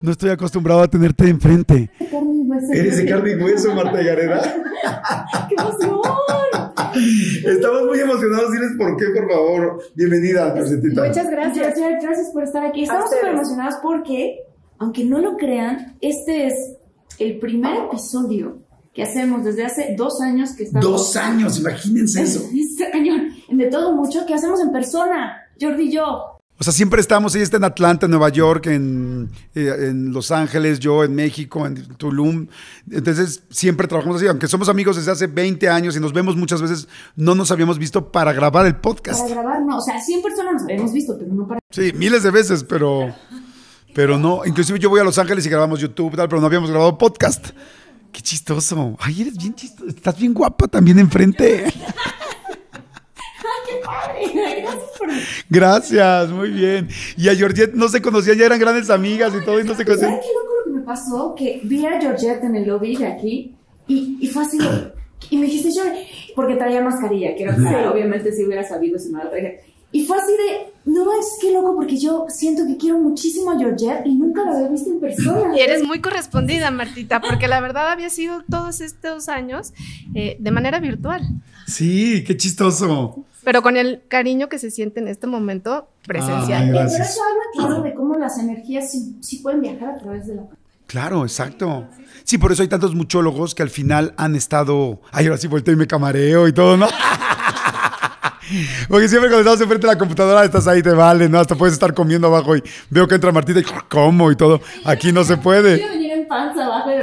No estoy acostumbrado a tenerte de enfrente. Eres de carne y hueso, Marta Gareda. ¡Qué emoción! Estamos muy emocionados. Diles por qué, por favor. Bienvenida, Presentita. Muchas gracias. Muchas gracias por estar aquí. Estamos súper emocionados porque, aunque no lo crean, este es el primer episodio que hacemos desde hace dos años que estamos. Dos años, imagínense eso. Es, De todo mucho que hacemos en persona, Jordi y yo. O sea, siempre estamos, ella está en Atlanta, en Nueva York, en, eh, en, Los Ángeles, yo en México, en Tulum. Entonces, siempre trabajamos así. Aunque somos amigos desde hace 20 años y nos vemos muchas veces, no nos habíamos visto para grabar el podcast. Para grabar, no. O sea, siempre personas nos habíamos visto, pero no para... Sí, miles de veces, pero, pero no. Inclusive yo voy a Los Ángeles y grabamos YouTube, y tal, pero no habíamos grabado podcast. Qué chistoso. Ay, eres bien chistoso. Estás bien guapa también enfrente. Gracias, muy bien. Y a Georgette no se conocían, ya eran grandes amigas y todo, y se conocían. ¿Sabes qué loco lo que me pasó? Que vi a Georgette en el lobby de aquí y, y fue así. Y me dijiste, yo, porque traía mascarilla, que era, obviamente si hubiera sabido si no traía. Y fue así de, no es que loco, porque yo siento que quiero muchísimo a Georgette y nunca la había visto en persona. Y eres muy correspondida, Martita, porque la verdad había sido todos estos años eh, de manera virtual. Sí, qué chistoso pero con el cariño que se siente en este momento presencial. Ah, gracias. Pero eso habla claro de cómo las energías sí, pueden viajar a través de la Claro, exacto. Sí, por eso hay tantos muchólogos que al final han estado. Ay, ahora sí volteo y me camareo y todo, ¿no? Porque siempre cuando estás enfrente de la computadora estás ahí, te vale, ¿no? Hasta puedes estar comiendo abajo y veo que entra Martita y ah, ¿cómo? y todo. Aquí no se puede. Quiero venir en panza abajo y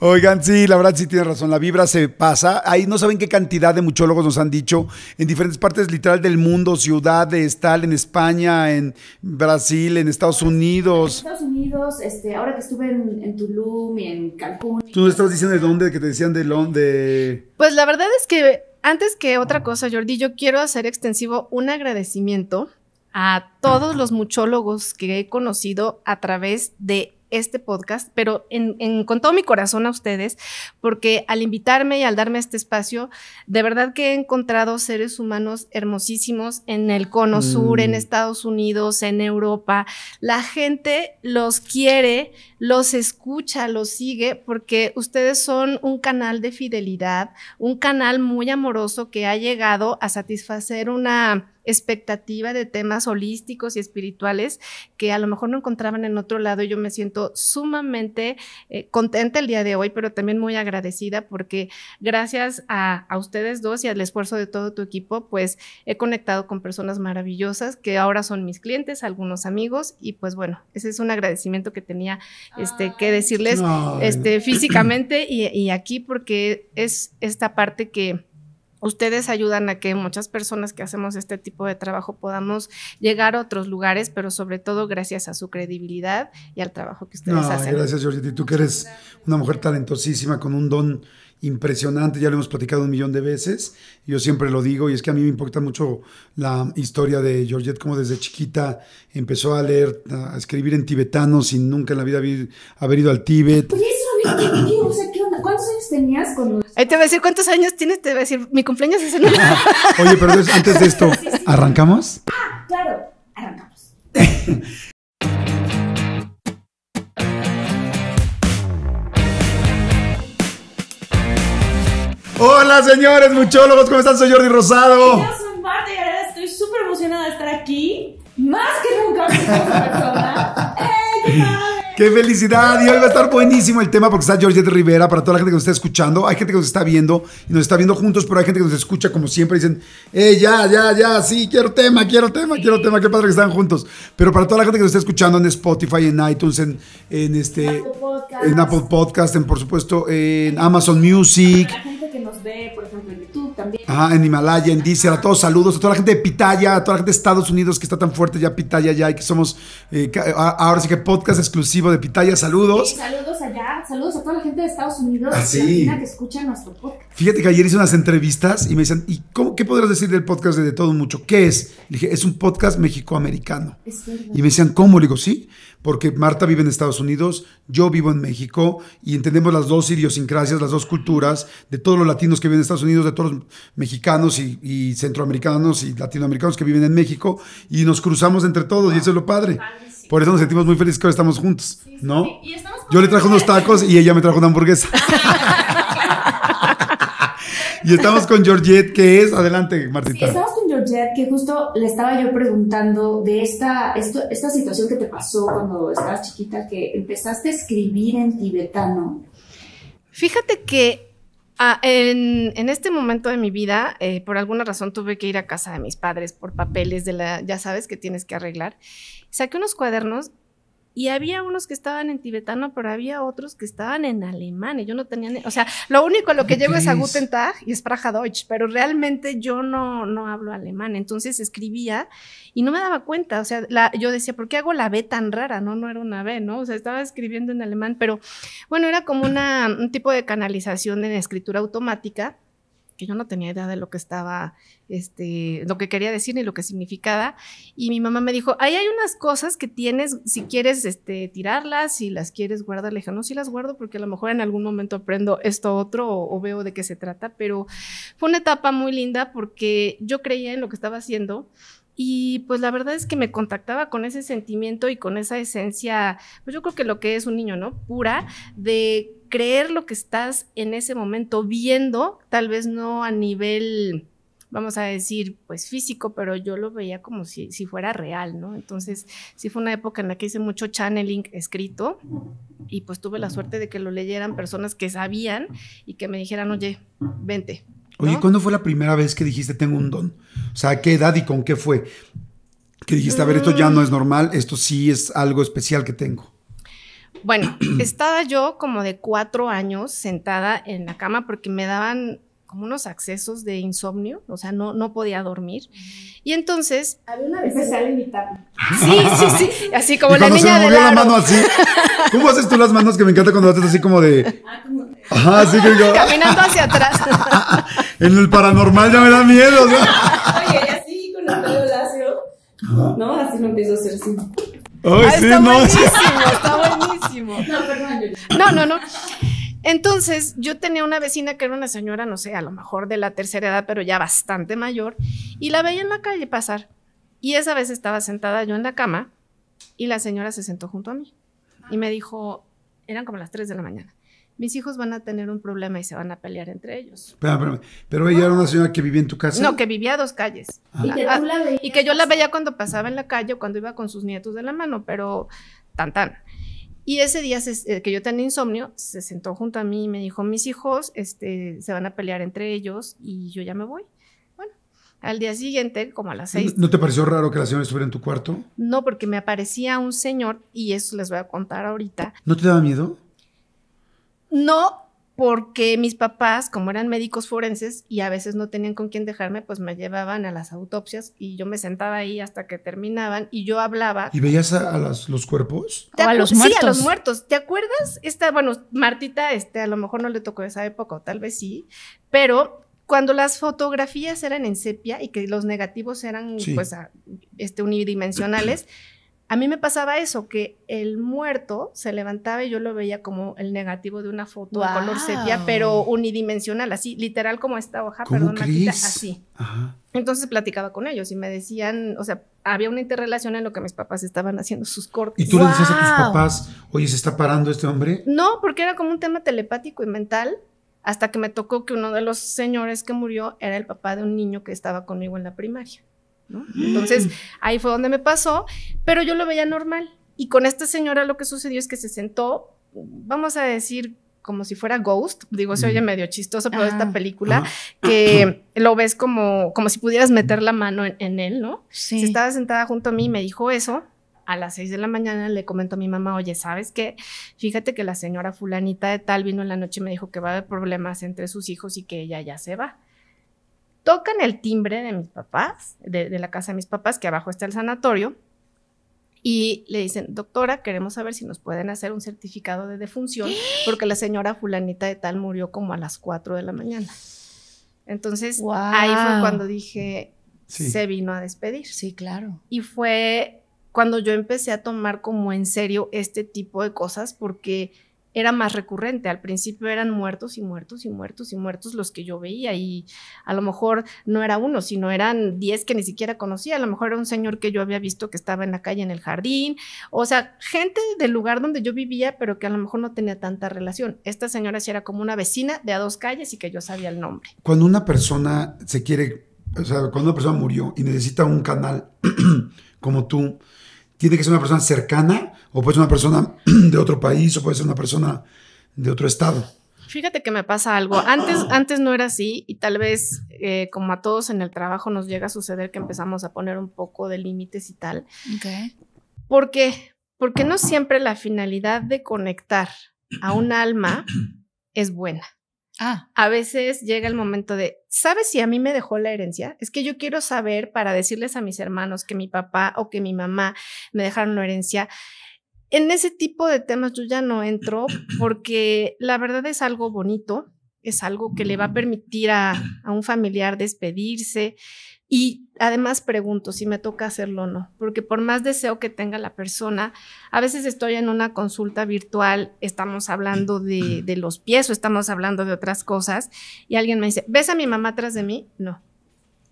Oigan, sí, la verdad sí tiene razón, la vibra se pasa. Ahí no saben qué cantidad de muchólogos nos han dicho en diferentes partes literal del mundo, ciudades, tal, en España, en Brasil, en Estados Unidos. En Estados Unidos, este, ahora que estuve en, Tulum y en Cancún. ¿Tú no estás diciendo de dónde, que te decían de dónde? Pues la verdad es que antes que otra cosa, Jordi, yo quiero hacer extensivo un agradecimiento a todos los muchólogos que he conocido a través de este podcast, pero en, con todo mi corazón a ustedes, porque al invitarme y al darme este espacio, de verdad que he encontrado seres humanos hermosísimos en el Cono mm. Sur, en Estados Unidos, en Europa. La gente los quiere, los escucha, los sigue, porque ustedes son un canal de fidelidad, un canal muy amoroso que ha llegado a satisfacer una expectativa de temas holísticos y espirituales que a lo mejor no encontraban en otro lado. yo me siento sumamente eh, contenta el día de hoy, pero también muy agradecida porque gracias a, ustedes dos y al esfuerzo de todo tu equipo, pues he conectado con personas maravillosas que ahora son mis clientes, algunos amigos y pues bueno, ese es un agradecimiento que tenía este, que decirles este, físicamente y aquí porque es esta parte que Ustedes ayudan a que muchas personas que hacemos este tipo de trabajo podamos llegar a otros lugares, pero sobre todo gracias a su credibilidad y al trabajo que ustedes hacen. Gracias, Georgette. Y tú que eres una mujer talentosísima, con un don impresionante, ya lo hemos platicado un millón de veces, yo siempre lo digo, y es que a mí me importa mucho la historia de Georgette, como desde chiquita empezó a leer, a escribir en tibetano sin nunca en la vida haber, ido al Tíbet. eso, pues tenías cuando...? te voy a decir cuántos años tienes, te voy a decir, mi cumpleaños es en... Oye, pero antes de esto, ¿arrancamos? Ah, claro, arrancamos. Hola señores, muchólogos, ¿cómo están? Soy Jordi Rosado. Yo soy Marta y ahora estoy súper emocionada de estar aquí. Más que nunca soy ¡Eh, qué ¡Qué felicidad! Y hoy va a estar buenísimo el tema porque está George Rivera para toda la gente que nos está escuchando. Hay gente que nos está viendo y nos está viendo juntos, pero hay gente que nos escucha como siempre. Dicen, eh, ya, ya, ya, sí, quiero tema, quiero tema, quiero tema. Qué padre que están juntos. Pero para toda la gente que nos está escuchando en Spotify, en iTunes, en, este, Apple Podcast. en Podcast, en por supuesto en Amazon Music. la gente que nos ve, por ejemplo, también. en Himalaya, en a todos saludos a toda la gente de Pitaya, a toda la gente de Estados Unidos que está tan fuerte ya Pitaya ya y que somos eh, ahora sí que podcast exclusivo de Pitaya, saludos. saludos allá, saludos a toda la gente de Estados Unidos ah, que escucha nuestro podcast. Fíjate que ayer hice unas entrevistas y me dicen, ¿y cómo, qué podrás decir del podcast de, Todo Mucho? ¿Qué es? Le dije, es un podcast mexicoamericano. y me decían, ¿cómo? Le digo, sí porque Marta vive en Estados Unidos, yo vivo en México y entendemos las dos idiosincrasias, las dos culturas de todos los latinos que viven en Estados Unidos, de todos los mexicanos y, centroamericanos y latinoamericanos que viven en México y nos cruzamos entre todos y eso es lo padre. Por eso nos sentimos muy felices que hoy estamos juntos, ¿no? yo le trajo unos tacos y ella me trajo una hamburguesa. y estamos con Georgette, que es, adelante, Martita que justo le estaba yo preguntando de esta, esta situación que te pasó cuando estabas chiquita, que empezaste a escribir en tibetano. Fíjate que ah, en, en, este momento de mi vida, eh, por alguna razón tuve que ir a casa de mis padres por papeles de la, ya sabes, que tienes que arreglar. Saqué unos cuadernos y había unos que estaban en tibetano, pero había otros que estaban en alemán. Y yo no tenía. o sea, lo único lo que llego es a Guten y es Praja Deutsch, pero realmente yo no, no hablo alemán. Entonces escribía y no me daba cuenta. O sea, yo decía, ¿por qué hago la B tan rara? No, no era una B, ¿no? O sea, estaba escribiendo en alemán, pero bueno, era como una, un tipo de canalización en escritura automática que yo no tenía idea de lo que estaba, este, lo que quería decir ni lo que significaba. Y mi mamá me dijo, ahí hay unas cosas que tienes, si quieres este, tirarlas, si las quieres guardar. Le dije, no, sí las guardo porque a lo mejor en algún momento aprendo esto otro o veo de qué se trata. Pero fue una etapa muy linda porque yo creía en lo que estaba haciendo y pues la verdad es que me contactaba con ese sentimiento y con esa esencia, pues yo creo que lo que es un niño, ¿no? Pura, de creer lo que estás en ese momento viendo, tal vez no a nivel vamos a decir, pues físico, pero yo lo veía como si, fuera real, ¿no? Entonces, sí fue una época en la que hice mucho channeling escrito y pues tuve la suerte de que lo leyeran personas que sabían y que me dijeran, oye, vente, Oye, ¿cuándo fue la primera vez que dijiste tengo un don? O sea, qué edad y con qué fue? Que dijiste, a ver, esto ya no es normal, esto sí es algo especial que tengo. Bueno, estaba yo como de cuatro años sentada en la cama porque me daban como unos accesos de insomnio, o sea, no, no podía dormir. Y entonces... Había una vez empecé a levitar. Sí, sí, sí, así como la niña se movió de la mano así. ¿Cómo haces tú las manos que me encanta cuando haces así como de... Ah, Ajá, así que... Caminando hacia atrás. en el paranormal ya me da miedo. ¿no? así con el No, así lo empiezo a hacer sí, ah, está buenísimo, está buenísimo. No, No, no, no. Entonces, yo tenía una vecina que era una señora, no sé, a lo mejor de la tercera edad, pero ya bastante mayor, y la veía en la calle pasar. Y esa vez estaba sentada yo en la cama y la señora se sentó junto a mí y me dijo, eran como las 3 de la mañana, mis hijos van a tener un problema y se van a pelear entre ellos. Pero, pero, ella era una señora que vivía en tu casa. No, que vivía a dos calles. Ah. Y, que yo la veía cuando pasaba en la calle o cuando iba con sus nietos de la mano, pero tan tan. Y ese día eh, que yo tenía insomnio, se sentó junto a mí y me dijo, mis hijos este, se van a pelear entre ellos y yo ya me voy. Bueno, al día siguiente, como a las seis. ¿No te pareció raro que la señora estuviera en tu cuarto? No, porque me aparecía un señor y eso les voy a contar ahorita. ¿No te daba miedo? No porque mis papás, como eran médicos forenses y a veces no tenían con quién dejarme, pues me llevaban a las autopsias y yo me sentaba ahí hasta que terminaban y yo hablaba. ¿Y veías a, los cuerpos? a los muertos? Sí, a los muertos. ¿Te acuerdas? Esta, bueno, Martita, este, a lo mejor no le tocó esa época, o tal vez sí, pero cuando las fotografías eran en sepia y que los negativos eran pues este, unidimensionales. A mí me pasaba eso, que el muerto se levantaba y yo lo veía como el negativo de una foto a color sepia, pero unidimensional, así, literal como esta hoja, perdón, Martita, así. Entonces platicaba con ellos y me decían, o sea, había una interrelación en lo que mis papás estaban haciendo sus cortes. ¿Y tú le decías a tus papás, oye, se está parando este hombre? No, porque era como un tema telepático y mental, hasta que me tocó que uno de los señores que murió era el papá de un niño que estaba conmigo en la primaria. Entonces mm. ahí fue donde me pasó, pero yo lo veía normal. Y con esta señora lo que sucedió es que se sentó, vamos a decir, como si fuera Ghost, digo, se oye mm. medio chistoso, pero esta ah. película, ah. que lo ves como, como si pudieras meter la mano en, él, ¿no? Se estaba sentada junto a mí y me dijo eso. A las seis de la mañana le comentó a mi mamá, oye, ¿sabes qué? Fíjate que la señora fulanita de tal vino en la noche y me dijo que va a haber problemas entre sus hijos y que ella ya se va tocan el timbre de mis papás, de, la casa de mis papás, que abajo está el sanatorio, y le dicen, doctora, queremos saber si nos pueden hacer un certificado de defunción, porque la señora fulanita de tal murió como a las 4 de la mañana. Entonces, ahí fue cuando dije, se vino a despedir. Sí, claro. Y fue cuando yo empecé a tomar como en serio este tipo de cosas, porque era más recurrente. Al principio eran muertos y muertos y muertos y muertos los que yo veía y a lo mejor no era uno, sino eran diez que ni siquiera conocía. A lo mejor era un señor que yo había visto que estaba en la calle, en el jardín. O sea, gente del lugar donde yo vivía, pero que a lo mejor no tenía tanta relación. Esta señora sí era como una vecina de a dos calles y que yo sabía el nombre. Cuando una persona se quiere, o sea, cuando una persona murió y necesita un canal como tú, tiene que ser una persona cercana o puede ser una persona de otro país o puede ser una persona de otro estado. Fíjate que me pasa algo. Antes, antes no era así y tal vez eh, como a todos en el trabajo nos llega a suceder que empezamos a poner un poco de límites y tal. Okay. ¿Por qué? Porque no siempre la finalidad de conectar a un alma es buena. Ah. A veces llega el momento de, ¿sabes si a mí me dejó la herencia? Es que yo quiero saber para decirles a mis hermanos que mi papá o que mi mamá me dejaron la herencia. En ese tipo de temas yo ya no entro porque la verdad es algo bonito, es algo que le va a permitir a, a un familiar despedirse, y además pregunto si me toca hacerlo o no, porque por más deseo que tenga la persona, a veces estoy en una consulta virtual, estamos hablando de, los pies o estamos hablando de otras cosas, y alguien me dice, ¿ves a mi mamá atrás de mí? No.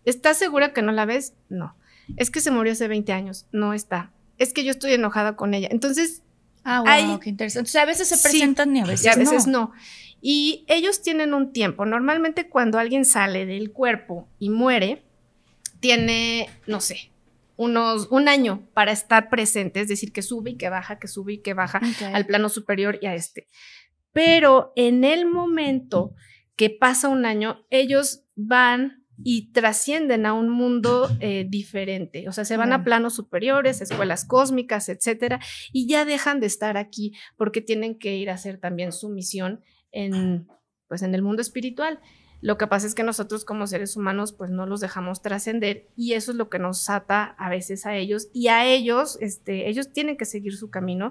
¿Estás segura que no la ves? No. Es que se murió hace 20 años, no está. Es que yo estoy enojada con ella. Entonces... Ah, qué interesante. a veces se presentan y a veces, no. Y ellos tienen un tiempo. Normalmente cuando alguien sale del cuerpo y muere, tiene, no sé, unos, un año para estar presente, es decir, que sube y que baja, que sube y que baja al plano superior y a este. Pero en el momento que pasa un año, ellos van y trascienden a un mundo eh, diferente, o sea, se van a planos superiores, escuelas cósmicas, etcétera, y ya dejan de estar aquí porque tienen que ir a hacer también su misión en, pues, en el mundo espiritual. Lo que pasa es que nosotros como seres humanos pues no los dejamos trascender y eso es lo que nos ata a veces a ellos y a ellos, este, ellos tienen que seguir su camino,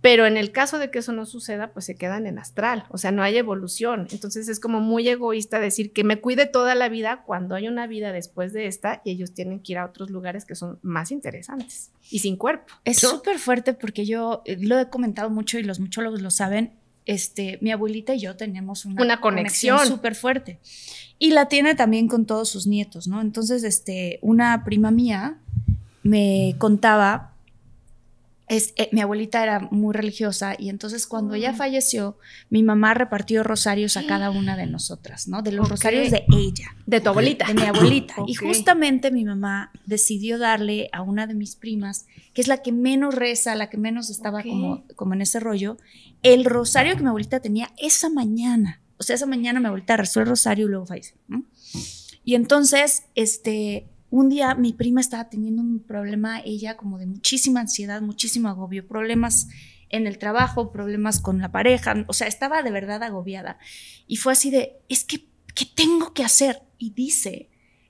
pero en el caso de que eso no suceda pues se quedan en astral, o sea, no hay evolución. Entonces es como muy egoísta decir que me cuide toda la vida cuando hay una vida después de esta y ellos tienen que ir a otros lugares que son más interesantes y sin cuerpo. Es súper fuerte porque yo eh, lo he comentado mucho y los muchólogos lo saben este, mi abuelita y yo tenemos una, conexión súper fuerte. Y la tiene también con todos sus nietos, ¿no? Entonces, este, una prima mía me contaba eh, mi abuelita era muy religiosa y entonces cuando ella mm. falleció, mi mamá repartió rosarios a cada una de nosotras, ¿no? De los rosarios de ella. De tu abuelita. De, mi abuelita. Y justamente mi mamá decidió darle a una de mis primas, que es la que menos reza, la que menos estaba como, en ese rollo, el rosario que mi abuelita tenía esa mañana. O sea, esa mañana mi abuelita rezó el rosario y luego falleció. Y entonces, este, un día mi prima estaba teniendo un problema, ella como de muchísima ansiedad, muchísimo agobio, problemas en el trabajo, problemas con la pareja, o sea, estaba de verdad agobiada. Y fue así de, es que, ¿qué tengo que hacer? Y dice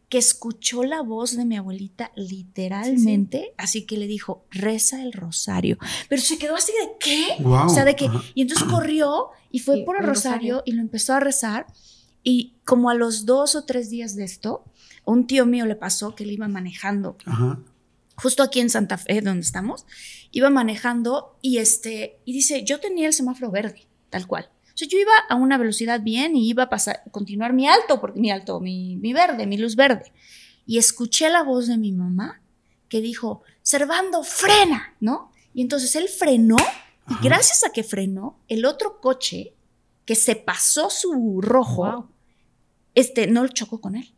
que escuchó la voz de mi abuelita literalmente, así que le dijo, reza el rosario. Pero se quedó así de, ¿qué? O sea, de que, y entonces corrió y fue por el, rosario y lo empezó a rezar. Y como a los dos o tres días de esto, un tío mío le pasó que él iba manejando, justo aquí en Santa Fe, donde estamos, iba manejando y, este, y dice, yo tenía el semáforo verde, tal cual. O sea, yo iba a una velocidad bien y iba a pasar, continuar mi alto, porque mi alto, mi, verde, mi luz verde. Y escuché la voz de mi mamá que dijo, Servando, frena, ¿no? Y entonces él frenó y gracias a que frenó, el otro coche que se pasó su rojo, este, no chocó con él.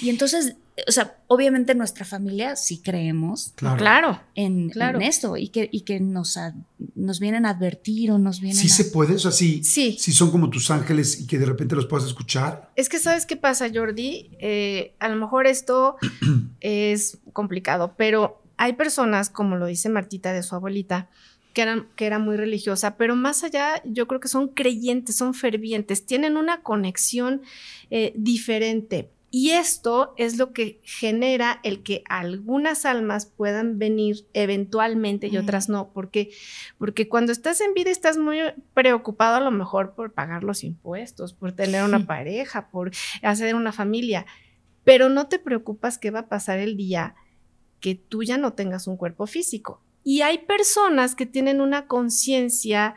Y entonces, o sea, obviamente nuestra familia sí creemos claro. En, claro. esto y que, que nos, nos vienen a advertir o nos vienen. Sí se puede, o sea, sí, si son como tus ángeles y que de repente los puedas escuchar. Es que sabes qué pasa, Jordi, eh, a lo mejor esto es complicado, pero hay personas, como lo dice Martita de su abuelita, que, eran, que era muy religiosa, pero más allá yo creo que son creyentes, son fervientes, tienen una conexión eh, diferente y esto es lo que genera el que algunas almas puedan venir eventualmente y otras no. ¿Por qué? Porque cuando estás en vida estás muy preocupado a lo mejor por pagar los impuestos, por tener una pareja, por hacer una familia, pero no te preocupas qué va a pasar el día que tú ya no tengas un cuerpo físico. Y hay personas que tienen una conciencia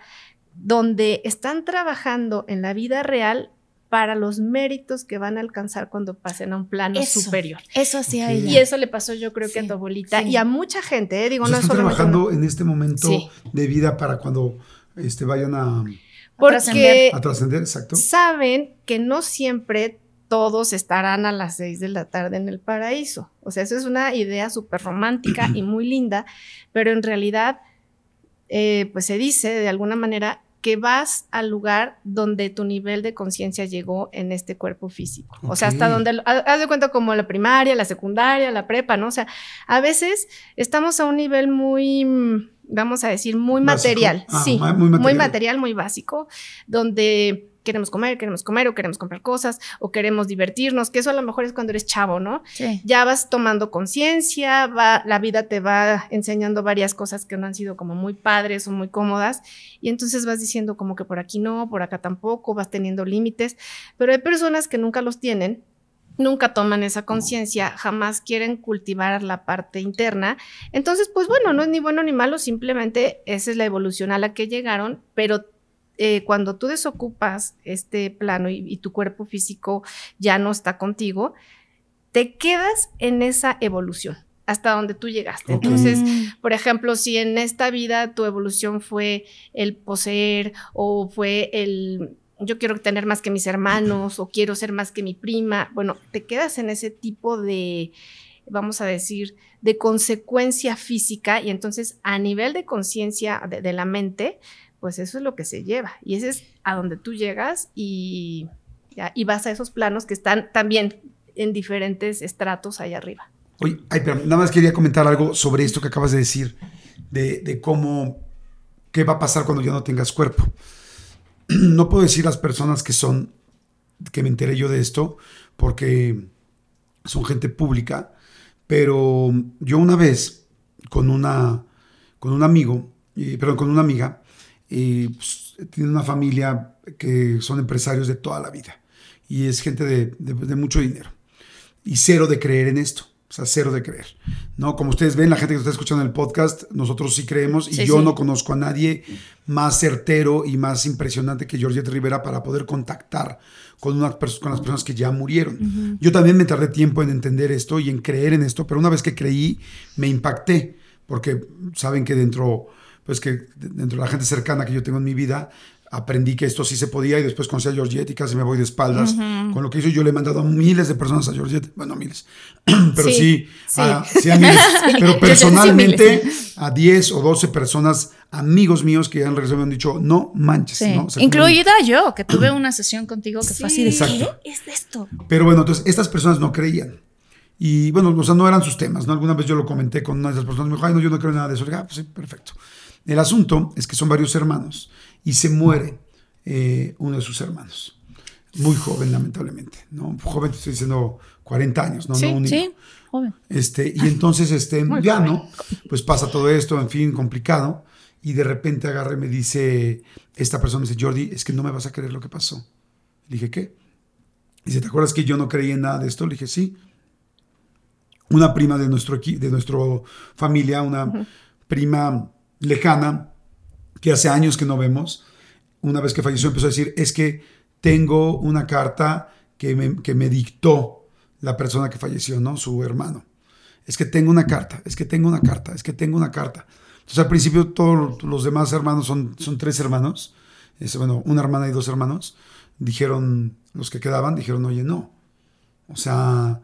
donde están trabajando en la vida real para los méritos que van a alcanzar cuando pasen a un plano superior. Eso sí, hay. Y eso le pasó yo creo que a tu abuelita y a mucha gente, ¿eh? digo, pues no están trabajando en este momento de vida para cuando este, vayan a a trascender, exacto. Saben que no siempre todos estarán a las seis de la tarde en el paraíso. O sea, eso es una idea súper romántica y muy linda, pero en realidad, eh, pues se dice de alguna manera que vas al lugar donde tu nivel de conciencia llegó en este cuerpo físico. O sea, hasta donde, haz de cuenta como la primaria, la secundaria, la prepa, ¿no? O sea, a veces estamos a un nivel muy, mm, vamos a decir, muy material. Ah, sí, muy material, muy básico, donde queremos comer, queremos comer o queremos comprar cosas o queremos divertirnos, que eso a lo mejor es cuando eres chavo, ¿no? Ya vas tomando conciencia, la vida te va enseñando varias cosas que no han sido como muy padres o muy cómodas y entonces vas diciendo como que por aquí no, por acá tampoco, vas teniendo límites, pero hay personas que nunca los tienen nunca toman esa conciencia, jamás quieren cultivar la parte interna. Entonces, pues bueno, no es ni bueno ni malo, simplemente esa es la evolución a la que llegaron, pero eh, cuando tú desocupas este plano y, tu cuerpo físico ya no está contigo, te quedas en esa evolución hasta donde tú llegaste. Entonces, mm. por ejemplo, si en esta vida tu evolución fue el poseer o fue el yo quiero tener más que mis hermanos o quiero ser más que mi prima, bueno, te quedas en ese tipo de, vamos a decir, de consecuencia física y entonces a nivel de conciencia de la mente, pues eso es lo que se lleva. Y ese es a donde tú llegas y, vas a esos planos que están también en diferentes estratos allá arriba. Oye, nada más quería comentar algo sobre esto que acabas de decir, de, cómo, qué va a pasar cuando ya no tengas cuerpo. No puedo decir las personas que son, que me enteré yo de esto, porque son gente pública, pero yo una vez con una, con un amigo, eh, perdón, con una amiga, y pues, tiene una familia que son empresarios de toda la vida y es gente de, mucho dinero y cero de creer en esto. O sea, cero de creer. ¿no? Como ustedes ven, la gente que está escuchando el podcast, nosotros sí creemos y yo no conozco a nadie más certero y más impresionante que Georgette Rivera para poder contactar con, las personas que ya murieron. Yo también me tardé tiempo en entender esto y en creer en esto, pero una vez que creí, me impacté, porque saben que dentro pues que dentro de la gente cercana que yo tengo en mi vida, aprendí que esto sí se podía y después conocí a Georgette y casi me voy de espaldas. Con lo que hizo yo le he mandado a miles de personas a Georgette, bueno, miles, pero sí, A, miles, pero personalmente a 10 o 12 personas, amigos míos que han regresado me han dicho, no manches. Incluida yo, que tuve una sesión contigo que fue así de, ¿qué es esto? Pero bueno, entonces estas personas no creían. Y bueno, o sea, no eran sus temas, ¿no? Alguna vez yo lo comenté con una de esas personas, me dijo, ay, no, yo no creo nada de eso. Dije, ah, pues sí, perfecto. El asunto es que son varios hermanos y se muere eh, uno de sus hermanos. Muy joven, lamentablemente, ¿no? Joven, estoy diciendo 40 años, ¿no? Sí, no sí, joven. Este, y entonces, este, ya, ¿no? Pues pasa todo esto, en fin, complicado. Y de repente agarre me dice, esta persona me dice, Jordi, es que no me vas a creer lo que pasó. Le dije, ¿qué? Dice, ¿te acuerdas que yo no creía en nada de esto? Le dije, sí una prima de nuestro de nuestra familia, una prima lejana que hace años que no vemos. Una vez que falleció empezó a decir, es que tengo una carta que me, que me dictó la persona que falleció, ¿no? Su hermano. Es que tengo una carta, es que tengo una carta, es que tengo una carta. Entonces al principio todos los demás hermanos son, son tres hermanos, bueno, una hermana y dos hermanos, dijeron, los que quedaban, dijeron, oye, no. O sea,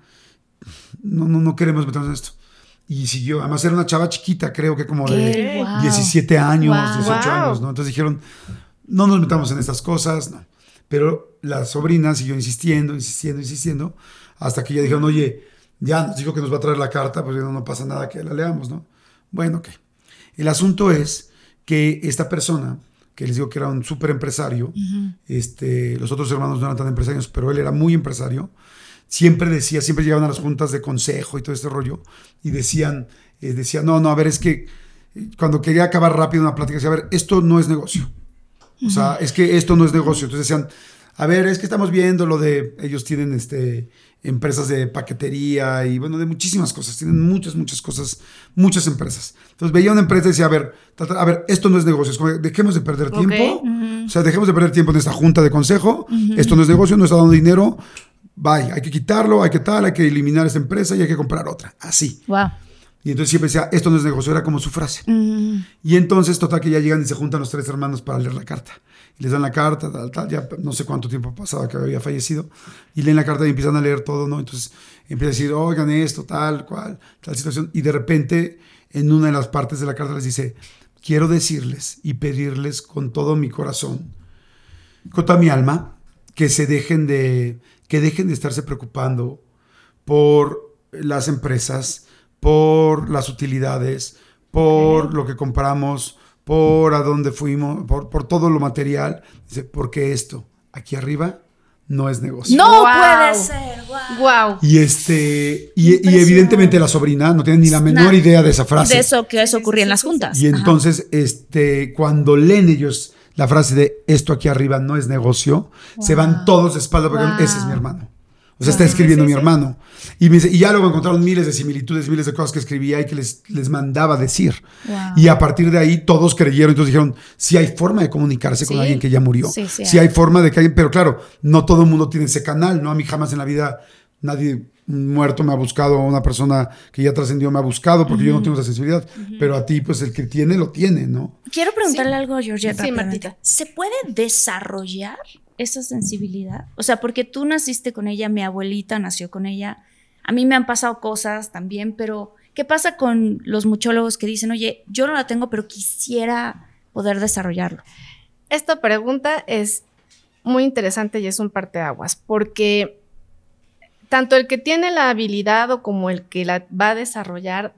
no, no, no queremos meternos en esto. Y siguió, además era una chava chiquita, creo que como de 17 años, 18 años, ¿no? Entonces dijeron, no nos metamos en estas cosas, Pero la sobrina siguió insistiendo, insistiendo, insistiendo, hasta que ella dijeron, oye, ya nos dijo que nos va a traer la carta, pues no, pasa nada que la leamos, ¿no? Bueno, ok. El asunto es que esta persona, que les digo que era un súper empresario, este, los otros hermanos no eran tan empresarios, pero él era muy empresario, siempre decía, siempre llegaban a las juntas de consejo y todo este rollo, y decían, eh, decían, no, no, a ver, es que cuando quería acabar rápido una plática, decía, a ver, esto no es negocio. O sea, es que esto no es negocio. Entonces decían, a ver, es que estamos viendo lo de, ellos tienen este, empresas de paquetería y bueno, de muchísimas cosas, tienen muchas, muchas cosas, muchas empresas. Entonces veía una empresa y decía, a ver, a ver, esto no es negocio, es como, dejemos de perder tiempo, o sea, dejemos de perder tiempo en esta junta de consejo, esto no es negocio, no está dando dinero, bye, hay que quitarlo, hay que tal, hay que eliminar esa empresa y hay que comprar otra. Así. Y entonces siempre decía, esto no es negocio, era como su frase. Mm. Y entonces, total, que ya llegan y se juntan los tres hermanos para leer la carta. Y les dan la carta, tal, tal, ya no sé cuánto tiempo pasaba que había fallecido. Y leen la carta y empiezan a leer todo, ¿no? Entonces empiezan a decir, oigan esto, tal, cual, tal situación. Y de repente, en una de las partes de la carta les dice, quiero decirles y pedirles con todo mi corazón, con toda mi alma, que se dejen de que dejen de estarse preocupando por las empresas, por las utilidades, por lo que compramos, por a dónde fuimos, por, todo lo material. Dice, porque esto aquí arriba no es negocio. No puede ser. Wow. Y este y, evidentemente la sobrina no tiene ni la menor idea de esa frase. De eso que eso ocurría en las juntas. Y entonces este cuando leen ellos la frase de esto aquí arriba no es negocio, se van todos de espalda porque ese es mi hermano. O sea, está escribiendo mi hermano. Y, me, ya luego encontraron miles de similitudes, miles de cosas que escribía y que les, les mandaba decir. Y a partir de ahí todos creyeron, entonces dijeron, si hay forma de comunicarse con alguien que ya murió, si hay. hay forma de que alguien, pero claro, no todo el mundo tiene ese canal, ¿no? A mí jamás en la vida nadie muerto me ha buscado, una persona que ya trascendió me ha buscado, porque yo no tengo esa sensibilidad, pero a ti, pues el que tiene, lo tiene, ¿no? Quiero preguntarle algo, Georgette. Sí, Martita. ¿Se puede desarrollar esa sensibilidad? O sea, porque tú naciste con ella, mi abuelita nació con ella, a mí me han pasado cosas también, pero ¿qué pasa con los muchólogos que dicen, oye, yo no la tengo, pero quisiera poder desarrollarlo? Esta pregunta es muy interesante y es un parteaguas, porque tanto el que tiene la habilidad o como el que la va a desarrollar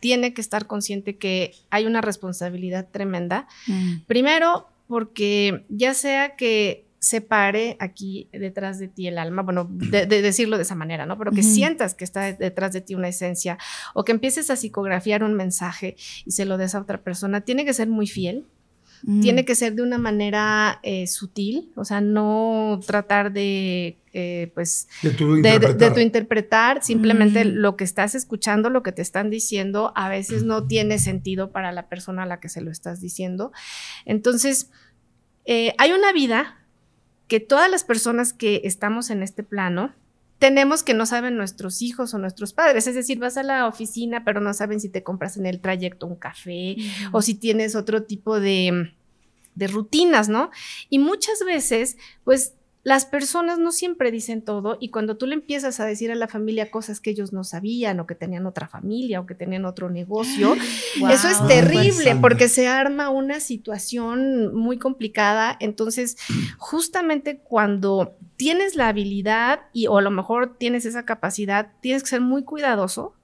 tiene que estar consciente que hay una responsabilidad tremenda. Mm. Primero, porque ya sea que se pare aquí detrás de ti el alma, bueno, de, decirlo de esa manera, ¿no? Pero que sientas que está detrás de ti una esencia o que empieces a psicografiar un mensaje y se lo des a otra persona, tiene que ser muy fiel, Mm. Tiene que ser de una manera eh, sutil, o sea, no tratar de, eh, pues, de tu, interpretar, simplemente mm. lo que estás escuchando, lo que te están diciendo, a veces no mm. tiene sentido para la persona a la que se lo estás diciendo. Entonces, eh, hay una vida que todas las personas que estamos en este plano, tenemos que no saben nuestros hijos o nuestros padres. Es decir, vas a la oficina, pero no saben si te compras en el trayecto un café o si tienes otro tipo de, rutinas, ¿no? Y muchas veces, pues las personas no siempre dicen todo y cuando tú le empiezas a decir a la familia cosas que ellos no sabían o que tenían otra familia o que tenían otro negocio, eso es terrible porque se arma una situación muy complicada. Entonces, justamente cuando tienes la habilidad y o a lo mejor tienes esa capacidad, tienes que ser muy cuidadoso.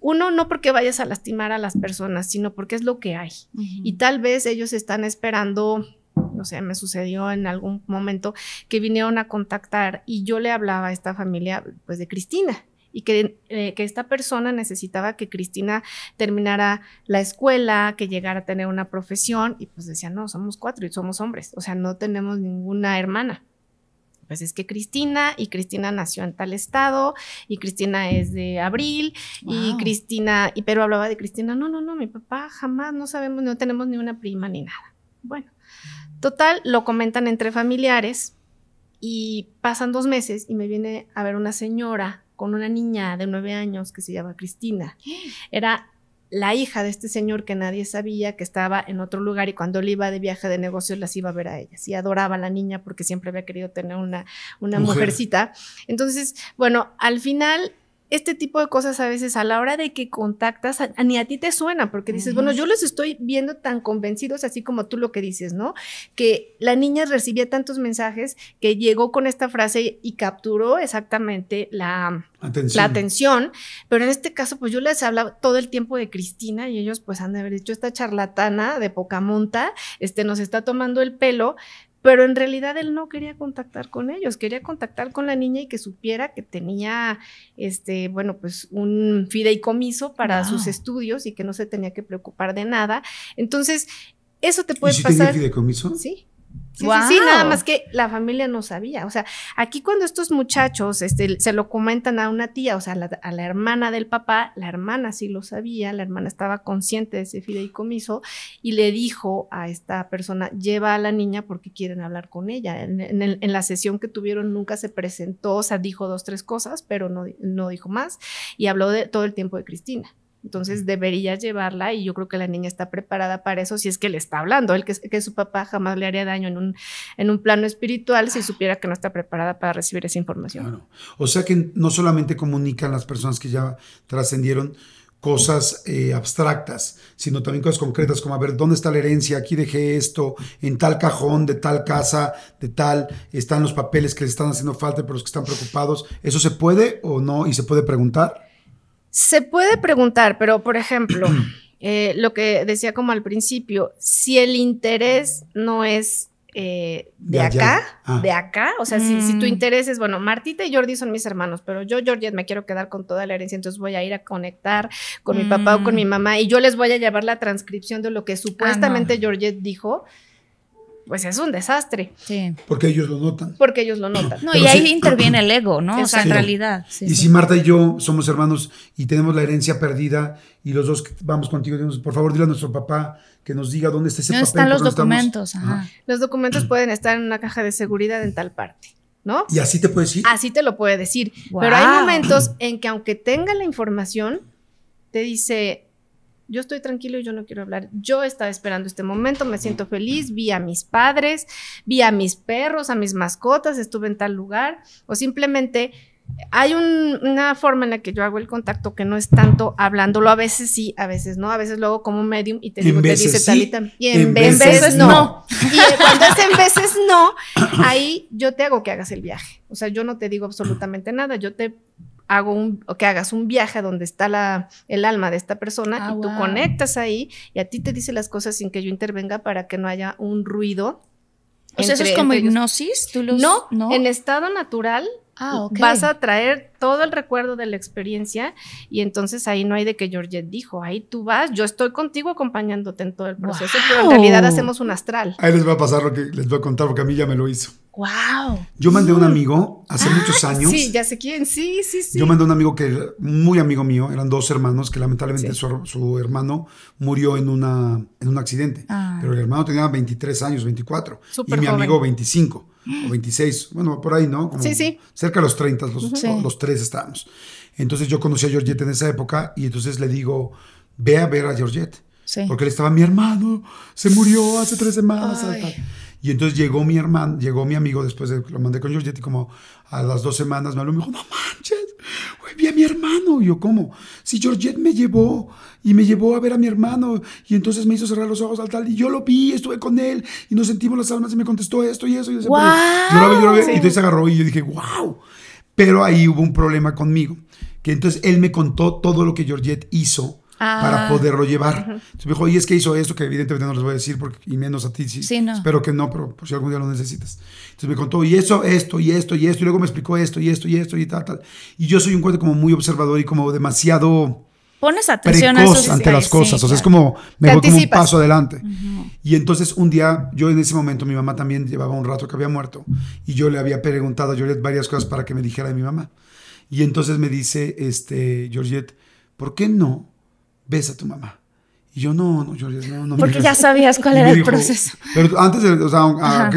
Uno, no porque vayas a lastimar a las personas, sino porque es lo que hay. Y tal vez ellos están esperando, no sé, me sucedió en algún momento que vinieron a contactar y yo le hablaba a esta familia, pues de Cristina y que, eh, que, esta persona necesitaba que Cristina terminara la escuela, que llegara a tener una profesión, y pues decía, no, somos cuatro y somos hombres, o sea, no tenemos ninguna hermana pues es que Cristina y Cristina nació en tal estado y Cristina es de abril y Cristina, y pero hablaba de Cristina, no, no, no, mi papá jamás, no sabemos, no tenemos ni una prima ni nada. Bueno, total, lo comentan entre familiares y pasan dos meses y me viene a ver una señora con una niña de nueve años que se llama Cristina. Era la hija de este señor que nadie sabía que estaba en otro lugar y cuando él iba de viaje de negocios las iba a ver a ellas y adoraba a la niña porque siempre había querido tener una, una mujercita. Entonces, bueno, al final este tipo de cosas a veces a la hora de que contactas, ni a ti te suena, porque dices, bueno, yo los estoy viendo tan convencidos, así como tú lo que dices, ¿no? Que la niña recibía tantos mensajes que llegó con esta frase y capturó exactamente la atención. La atención pero en este caso, pues yo les hablaba todo el tiempo de Cristina y ellos pues han de haber dicho, esta charlatana de poca monta, este, nos está tomando el pelo, pero en realidad él no quería contactar con ellos, quería contactar con la niña y que supiera que tenía, este, bueno, pues un fideicomiso para ah. sus estudios y que no se tenía que preocupar de nada. Entonces, eso te puede ¿Y pasar. fideicomiso? Sí. Sí, sí, nada más que la familia no sabía. O sea, aquí cuando estos muchachos este, se lo comentan a una tía, o sea, a la hermana del papá, la hermana sí lo sabía, la hermana estaba consciente de ese fideicomiso y le dijo a esta persona, lleva a la niña porque quieren hablar con ella. En, la sesión que tuvieron nunca se presentó, o sea, dijo dos, tres cosas, pero no, no dijo más y habló de, todo el tiempo de Cristina. Entonces debería llevarla y yo creo que la niña está preparada para eso si es que le está hablando, el que, su papá jamás le haría daño en un, en un plano espiritual si supiera que no está preparada para recibir esa información. O sea que no solamente comunican las personas que ya trascendieron cosas eh, abstractas, sino también cosas concretas como a ver dónde está la herencia, aquí dejé esto, en tal cajón, de tal casa, de tal, están los papeles que le están haciendo falta por los que están preocupados. ¿Eso se puede o no? ¿Y se puede preguntar? Se puede preguntar, pero por ejemplo, eh, lo que decía como al principio, si el interés no es eh, de, acá, ah. de acá, o sea, si, tu mm. interés es, bueno, Martita y Jordi son mis hermanos, pero yo, Georgette, me quiero quedar con toda la herencia, entonces voy a ir a conectar con mi papá o con mm. mi mamá y yo les voy a llevar la transcripción de lo que supuestamente ah, dijo pues es un desastre. Sí. Porque ellos lo notan. Porque ellos lo notan. No, y ahí interviene el ego, ¿no? O sea, en realidad. y si Marta y yo somos hermanos y tenemos la herencia perdida y los dos vamos contigo, por favor, dile a nuestro papá que nos diga dónde está ese no Están los documentos. Los documentos pueden estar en una caja de seguridad en tal parte. ¿No? Y así te puede decir. Así te lo puede decir. Pero hay momentos en que aunque tenga la información, te dice, yo estoy tranquilo y yo no quiero hablar. Yo estaba esperando este momento, me siento feliz, vi a mis padres, vi a mis perros, a mis mascotas, estuve en tal lugar o simplemente hay una forma en la que yo hago el contacto que no es tanto hablándolo, a veces sí, a veces no, a veces luego como medium y te, digo, te dice Talita. tal y tal. en, veces, no. no. Y eh, cuando es en veces no, ahí yo te hago que hagas el viaje. O sea, yo no te digo absolutamente nada, yo te hago un, o que hagas un viaje donde está la, el alma de esta persona ah, y tú conectas ahí y a ti te dice las cosas sin que yo intervenga para que no haya un ruido. O sea, eso es como hipnosis, no, no, en estado natural ah, Vas a traer todo el recuerdo de la experiencia y entonces ahí no hay de que Georgette dijo, ahí tú vas, yo estoy contigo acompañándote en todo el proceso, pero en realidad hacemos un astral. Ahí les va a pasar lo que les voy a contar porque a mí ya me lo hizo. Wow. Yo mandé a un mm. amigo hace ah, muchos años. Sí, ya sé quién, sí, sí, sí. Yo mandé a un amigo que, muy amigo mío, eran dos hermanos que lamentablemente su, hermano murió en, una, en un accidente. Ah. Pero el hermano tenía 23 años, 24. y mi amigo 25 o 26, bueno, por ahí, ¿no? sí, sí. Cerca de los 30, los, tres estábamos. Entonces yo conocí a Georgette en esa época y entonces le digo, ve a ver a Georgette. Porque él estaba mi hermano, se murió hace tres semanas. Y entonces llegó mi hermano, llegó mi amigo después de lo mandé con Georgette y como a las dos semanas me habló y me dijo, no manches, güey, vi a mi hermano. Y yo, ¿cómo? Si Georgette me llevó y me llevó a ver a mi hermano y entonces me hizo cerrar los ojos al tal y yo lo vi, estuve con él y nos sentimos las almas y me contestó esto y eso. Y, yo wow. y entonces agarró y yo dije, wow. Pero ahí hubo un problema conmigo, que entonces él me contó todo lo que Georgette hizo para ah. poderlo llevar. Entonces me dijo, y es que hizo esto, que evidentemente no les voy a decir, porque, y menos a ti, sí, sí no. espero que no, pero por si algún día lo necesitas. Entonces me contó, y eso, esto, y esto, y esto, y luego me explicó esto, y esto, y esto, y tal, tal. Y yo soy un cuento como muy observador y como demasiado pones atención a ante las cosas. O sea, es como, me voy como un paso adelante. Y entonces un día, yo en ese momento, mi mamá también llevaba un rato que había muerto. Y yo le había preguntado a Georgette varias cosas para que me dijera de mi mamá. Y entonces me dice, este, Georgette, ¿por qué no besa a tu mamá. Y yo, no, no, Jorge, no, no. Porque ya sabías cuál era el proceso. Pero antes, o sea, a,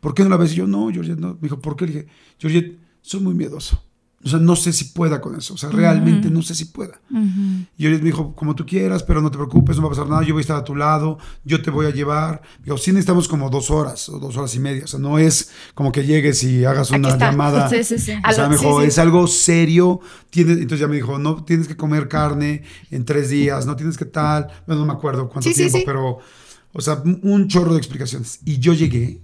¿por qué no la ves? Y yo, no, Jorge, no. Me dijo, ¿por qué? Le dije, Jorge, soy muy miedoso. O sea, no sé si pueda con eso. O sea, realmente no sé si pueda. Y él me dijo, como tú quieras, pero no te preocupes, no va a pasar nada, yo voy a estar a tu lado, yo te voy a llevar. Digo, sí necesitamos como dos horas o dos horas y media. O sea, no es como que llegues y hagas una llamada. O sea, me es algo serio. Tienes, entonces ya me dijo, no tienes que comer carne en tres días, no tienes que tal. no me acuerdo cuánto tiempo, pero... O sea, un chorro de explicaciones. Y yo llegué,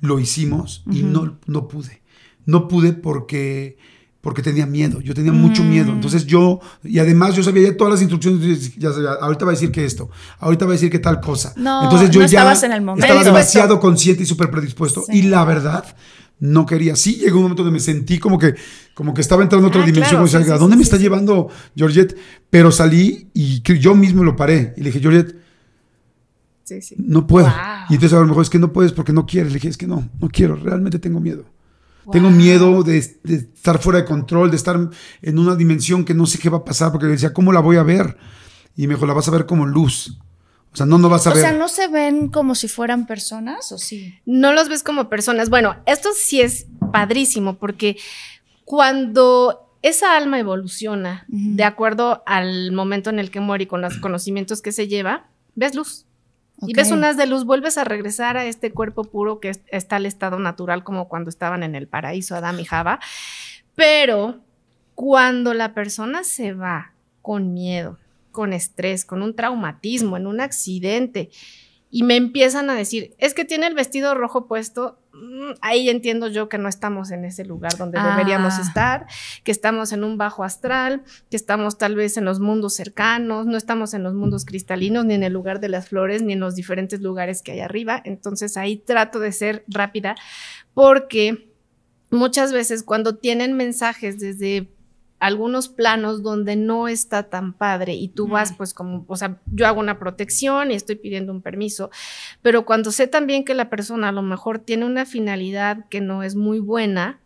lo hicimos y no, no pude. No pude porque porque tenía miedo, yo tenía mucho miedo. Mm. Entonces yo, y además yo sabía ya todas las instrucciones, ya sabía, ahorita va a decir que esto, ahorita va a decir que tal cosa. Entonces yo ya estabas en el momento. estaba demasiado consciente y súper predispuesto. Y la verdad, no quería. Sí, llegó un momento donde me sentí como que, como que estaba entrando en otra ah, dimensión. Claro, ¿a dónde me está llevando Georgette? Pero salí y yo mismo lo paré. Y le dije, Georgette, no puedo. Y entonces a lo mejor es que no puedes porque no quieres. Le dije, es que no, no quiero, realmente tengo miedo. Tengo miedo de, estar fuera de control, de estar en una dimensión que no sé qué va a pasar, porque le decía, ¿cómo la voy a ver? Y me dijo, la vas a ver como luz. O sea, no, no vas a ver. O sea, ¿no se ven como si fueran personas o sí? No los ves como personas. Bueno, esto sí es padrísimo, porque cuando esa alma evoluciona de acuerdo al momento en el que muere y con los conocimientos que se lleva, ves luz. Y ves unas de luz, vuelves a regresar a este cuerpo puro que está al estado natural como cuando estaban en el paraíso Adam y Java. Pero cuando la persona se va con miedo, con estrés, con un traumatismo, en un accidente, y me empiezan a decir, es que tiene el vestido rojo puesto, mm, ahí entiendo yo que no estamos en ese lugar donde ah. deberíamos estar, que estamos en un bajo astral, que estamos tal vez en los mundos cercanos, no estamos en los mundos cristalinos, ni en el lugar de las flores, ni en los diferentes lugares que hay arriba. Entonces ahí trato de ser rápida porque muchas veces cuando tienen mensajes desde algunos planos donde no está tan padre y tú vas pues como, o sea, yo hago una protección y estoy pidiendo un permiso, pero cuando sé también que la persona a lo mejor tiene una finalidad que no es muy buena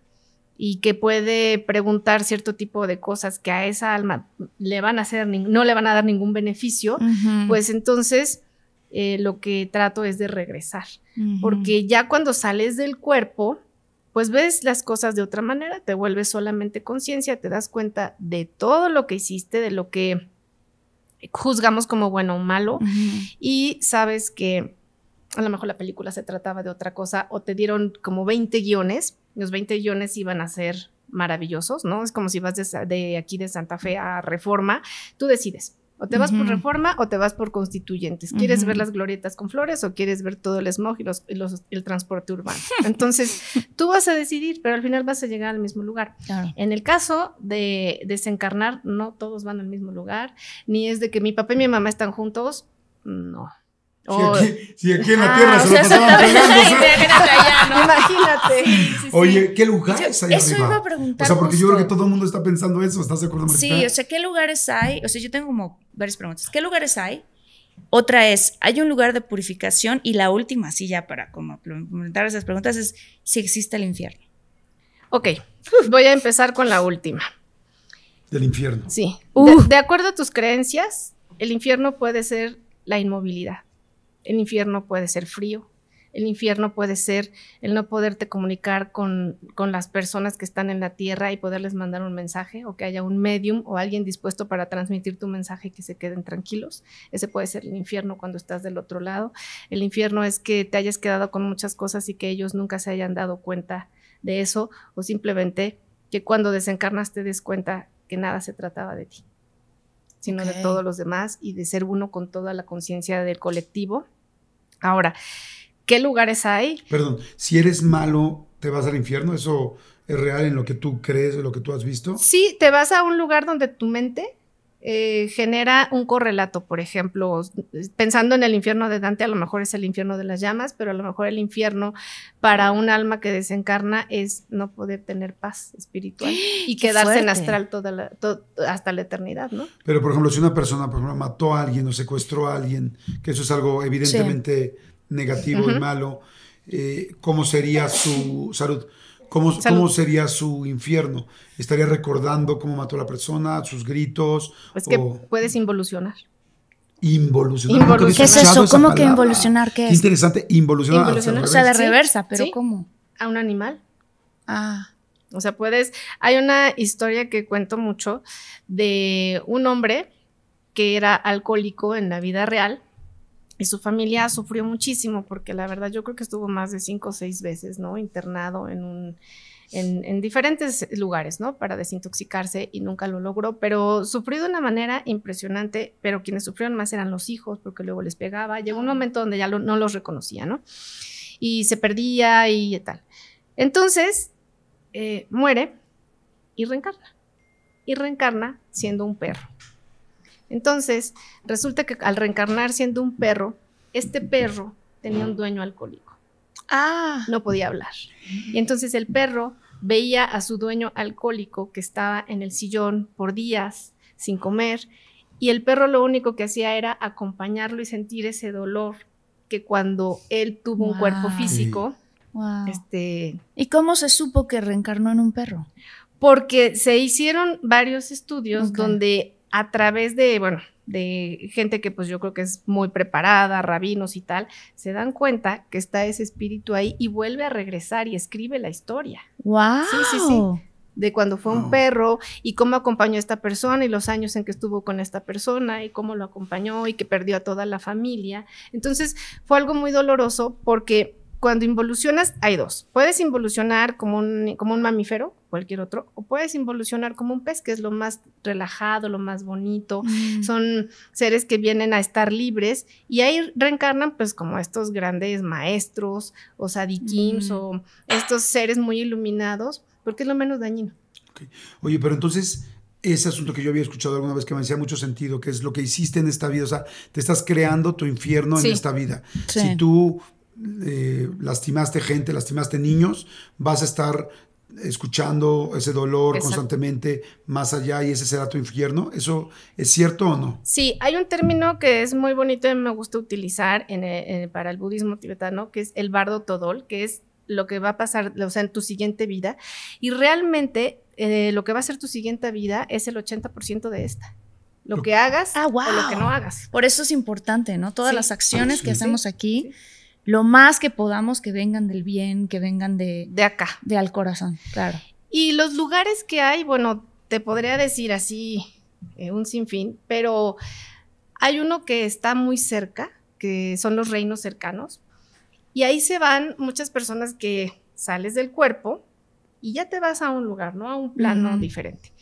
y que puede preguntar cierto tipo de cosas que a esa alma le van a hacer, no le van a dar ningún beneficio, pues entonces eh, lo que trato es de regresar, porque ya cuando sales del cuerpo, pues ves las cosas de otra manera, te vuelves solamente conciencia, te das cuenta de todo lo que hiciste, de lo que juzgamos como bueno o malo y sabes que a lo mejor la película se trataba de otra cosa o te dieron como 20 guiones, los 20 guiones iban a ser maravillosos, ¿no? Es como si vas de aquí de Santa Fe a Reforma, tú decides o te vas por reforma o te vas por constituyentes. ¿Quieres ver las glorietas con flores o quieres ver todo el smog y, los, el transporte urbano? Entonces, tú vas a decidir, pero al final vas a llegar al mismo lugar. En el caso de desencarnar, no todos van al mismo lugar, ni es de que mi papá y mi mamá están juntos. No, si, aquí, en la ah, tierra se lo pasaban Imagínate Oye, ¿qué lugares hay Eso iba a preguntar. O sea, porque yo creo que todo el mundo está pensando eso, ¿estás de acuerdo, Sí, o sea, ¿qué lugares hay? O sea, yo tengo como varias preguntas. ¿Qué lugares hay? Otra es, ¿hay un lugar de purificación? Y la última, sí, ya para como complementar esas preguntas, es si existe el infierno. Ok, voy a empezar con la última. Del infierno. Sí. de acuerdo a tus creencias, el infierno puede ser la inmovilidad el infierno puede ser frío, el infierno puede ser el no poderte comunicar con, las personas que están en la tierra y poderles mandar un mensaje o que haya un medium o alguien dispuesto para transmitir tu mensaje y que se queden tranquilos. Ese puede ser el infierno cuando estás del otro lado. El infierno es que te hayas quedado con muchas cosas y que ellos nunca se hayan dado cuenta de eso o simplemente que cuando desencarnas te des cuenta que nada se trataba de ti, sino de todos los demás y de ser uno con toda la conciencia del colectivo Ahora, ¿qué lugares hay? Perdón, si eres malo, ¿te vas al infierno? ¿Eso es real en lo que tú crees, en lo que tú has visto? Sí, te vas a un lugar donde tu mente eh, genera un correlato, por ejemplo, pensando en el infierno de Dante, a lo mejor es el infierno de las llamas, pero a lo mejor el infierno para un alma que desencarna es no poder tener paz espiritual y quedarse en astral toda hasta la eternidad, ¿no? Pero, por ejemplo, si una persona, por mató a alguien o secuestró a alguien, que eso es algo evidentemente negativo y malo, eh, ¿cómo sería su salud? ¿Cómo, sería su infierno? ¿Estaría recordando cómo mató a la persona, sus gritos? Pues que puedes involucionar. Involucionar. ¿Qué es eso? ¿Cómo que involucionar? ¿Qué es? interesante, involucionar. involucionar. O sea, de reversa, pero ¿cómo? A un animal. Ah. O sea, puedes. Hay una historia que cuento mucho de un hombre que era alcohólico en la vida real y su familia sufrió muchísimo porque la verdad yo creo que estuvo más de cinco o seis veces, ¿no? Internado en diferentes lugares, ¿no? Para desintoxicarse y nunca lo logró, pero sufrió de una manera impresionante, pero quienes sufrieron más eran los hijos, porque luego les pegaba, llegó un momento donde ya no los reconocía, ¿no? Y se perdía y tal. Entonces, eh, muere y reencarna. Y reencarna siendo un perro. Entonces, resulta que al reencarnar siendo un perro, este perro tenía un dueño alcohólico. Ah. No podía hablar. Y entonces el perro veía a su dueño alcohólico que estaba en el sillón por días sin comer y el perro lo único que hacía era acompañarlo y sentir ese dolor que cuando él tuvo un cuerpo físico. Wow. Este, ¿Y cómo se supo que reencarnó en un perro? Porque se hicieron varios estudios donde a través de, bueno, de gente que pues yo creo que es muy preparada, rabinos y tal, se dan cuenta que está ese espíritu ahí y vuelve a regresar y escribe la historia. ¡Wow! Sí, sí, sí. De cuando fue un perro y cómo acompañó a esta persona y los años en que estuvo con esta persona y cómo lo acompañó y que perdió a toda la familia. Entonces fue algo muy doloroso porque cuando involucionas, hay dos. Puedes involucionar como un, como un mamífero, cualquier otro, o puedes involucionar como un pez, que es lo más relajado, lo más bonito. Mm. Son seres que vienen a estar libres y ahí reencarnan, pues, como estos grandes maestros o sadikims mm. o estos seres muy iluminados, porque es lo menos dañino. Oye, pero entonces ese asunto que yo había escuchado alguna vez que me hacía mucho sentido, que es lo que hiciste en esta vida, o sea, te estás creando tu infierno en esta vida. Si tú eh, lastimaste gente, lastimaste niños, vas a estar escuchando ese dolor constantemente más allá y ese será tu infierno. ¿Eso es cierto o no? Sí, hay un término que es muy bonito y me gusta utilizar eh, para el budismo tibetano, que es el bardo todol, que es lo que va a pasar, o sea, en tu siguiente vida. Y realmente eh, lo que va a ser tu siguiente vida es el 80% de esta lo que hagas ah, o lo que no hagas. Por eso es importante, ¿no? Todas las acciones que hacemos aquí lo más que podamos que vengan del bien, que vengan de... De acá. De al corazón, claro. Y los lugares que hay, bueno, te podría decir así eh, un sinfín, pero hay uno que está muy cerca, que son los reinos cercanos, y ahí se van muchas personas que sales del cuerpo y ya te vas a un lugar, ¿no? A un plano diferente.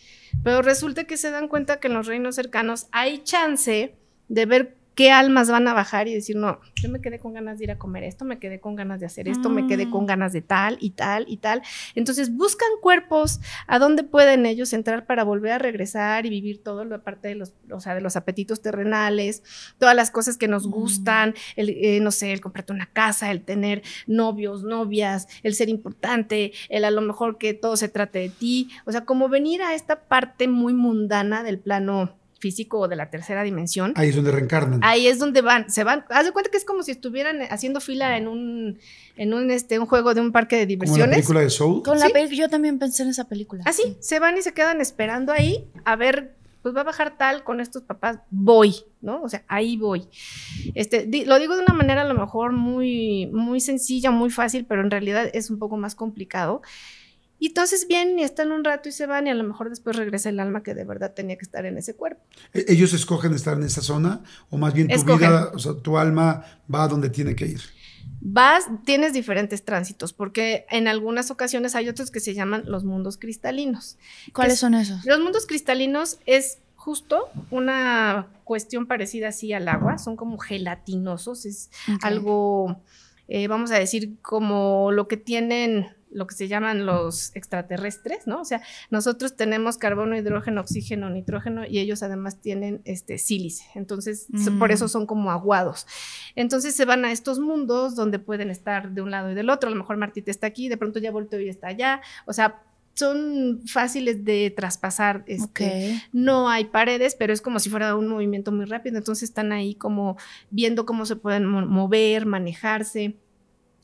Pero resulta que se dan cuenta que en los reinos cercanos hay chance de ver ¿Qué almas van a bajar y decir, no, yo me quedé con ganas de ir a comer esto, me quedé con ganas de hacer esto, me quedé con mm. ganas de tal y tal y tal? Entonces buscan cuerpos a donde pueden ellos entrar para volver a regresar y vivir todo lo aparte de los, o sea, de los apetitos terrenales, todas las cosas que nos mm. gustan, el, eh, no sé, el comprarte una casa, el tener novios, novias, el ser importante, el a lo mejor que todo se trate de ti, o sea, como venir a esta parte muy mundana del plano físico o de la tercera dimensión. Ahí es donde reencarnan. Ahí es donde van, se van. Haz de cuenta que es como si estuvieran haciendo fila en un en un este un juego de un parque de diversiones. ¿Como la película de Soul? Con la yo también pensé en esa película. Así, ¿Ah, sí. se van y se quedan esperando ahí a ver pues va a bajar tal con estos papás, voy, ¿no? O sea, ahí voy. Este, lo digo de una manera a lo mejor muy, muy sencilla, muy fácil, pero en realidad es un poco más complicado. Y entonces vienen y están un rato y se van y a lo mejor después regresa el alma que de verdad tenía que estar en ese cuerpo. E-, ¿Ellos escogen estar en esa zona o más bien tu vida, o sea, tu alma va a donde tiene que ir? Vas, tienes diferentes tránsitos, porque en algunas ocasiones hay otros que se llaman los mundos cristalinos. ¿Cuáles son esos? Los mundos cristalinos es justo una cuestión parecida así al agua, son como gelatinosos, es algo, eh, vamos a decir, como lo que tienen lo que se llaman los extraterrestres, ¿no? O sea, nosotros tenemos carbono, hidrógeno, oxígeno, nitrógeno y ellos además tienen este sílice. Entonces, mm. por eso son como aguados. Entonces se van a estos mundos donde pueden estar de un lado y del otro. A lo mejor Martita está aquí, de pronto ya volteó y está allá. O sea, son fáciles de traspasar. Este, no hay paredes, pero es como si fuera un movimiento muy rápido. Entonces están ahí como viendo cómo se pueden mover, manejarse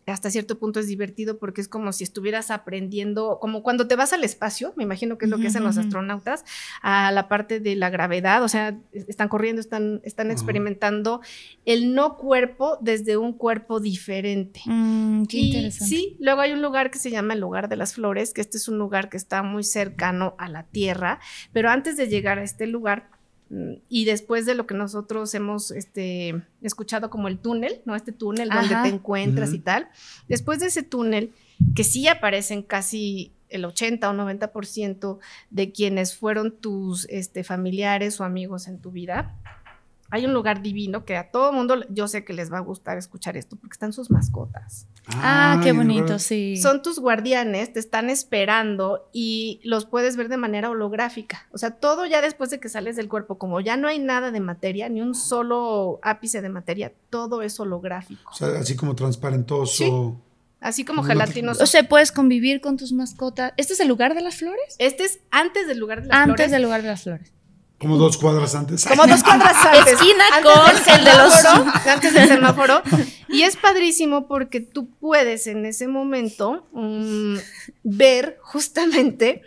hasta cierto punto es divertido porque es como si estuvieras aprendiendo, como cuando te vas al espacio, me imagino que es lo que hacen los astronautas, a la parte de la gravedad, o sea, están corriendo, están, están experimentando el no cuerpo desde un cuerpo diferente. Mm, sí, luego hay un lugar que se llama el lugar de las flores, que este es un lugar que está muy cercano a la Tierra, pero antes de llegar a este lugar, Mm, y después de lo que nosotros hemos este, escuchado como el túnel, ¿no? Este túnel donde te encuentras y tal. Después de ese túnel, que sí aparecen casi el 80 o 90% de quienes fueron tus este, familiares o amigos en tu vida, hay un lugar divino que a todo mundo, yo sé que les va a gustar escuchar esto, porque están sus mascotas. Ah, qué bonito, sí. Son tus guardianes, te están esperando y los puedes ver de manera holográfica. O sea, todo ya después de que sales del cuerpo, como ya no hay nada de materia, ni un solo ápice de materia, todo es holográfico. O sea, así como transparentoso. Así como gelatinoso. O sea, puedes convivir con tus mascotas. ¿Este es el lugar de las flores? Este es antes del lugar de las flores. Antes del lugar de las flores. Como dos cuadras antes. Como dos cuadras antes. Esquina con el de los... Antes del semáforo. Y es padrísimo porque tú puedes en ese momento um, ver justamente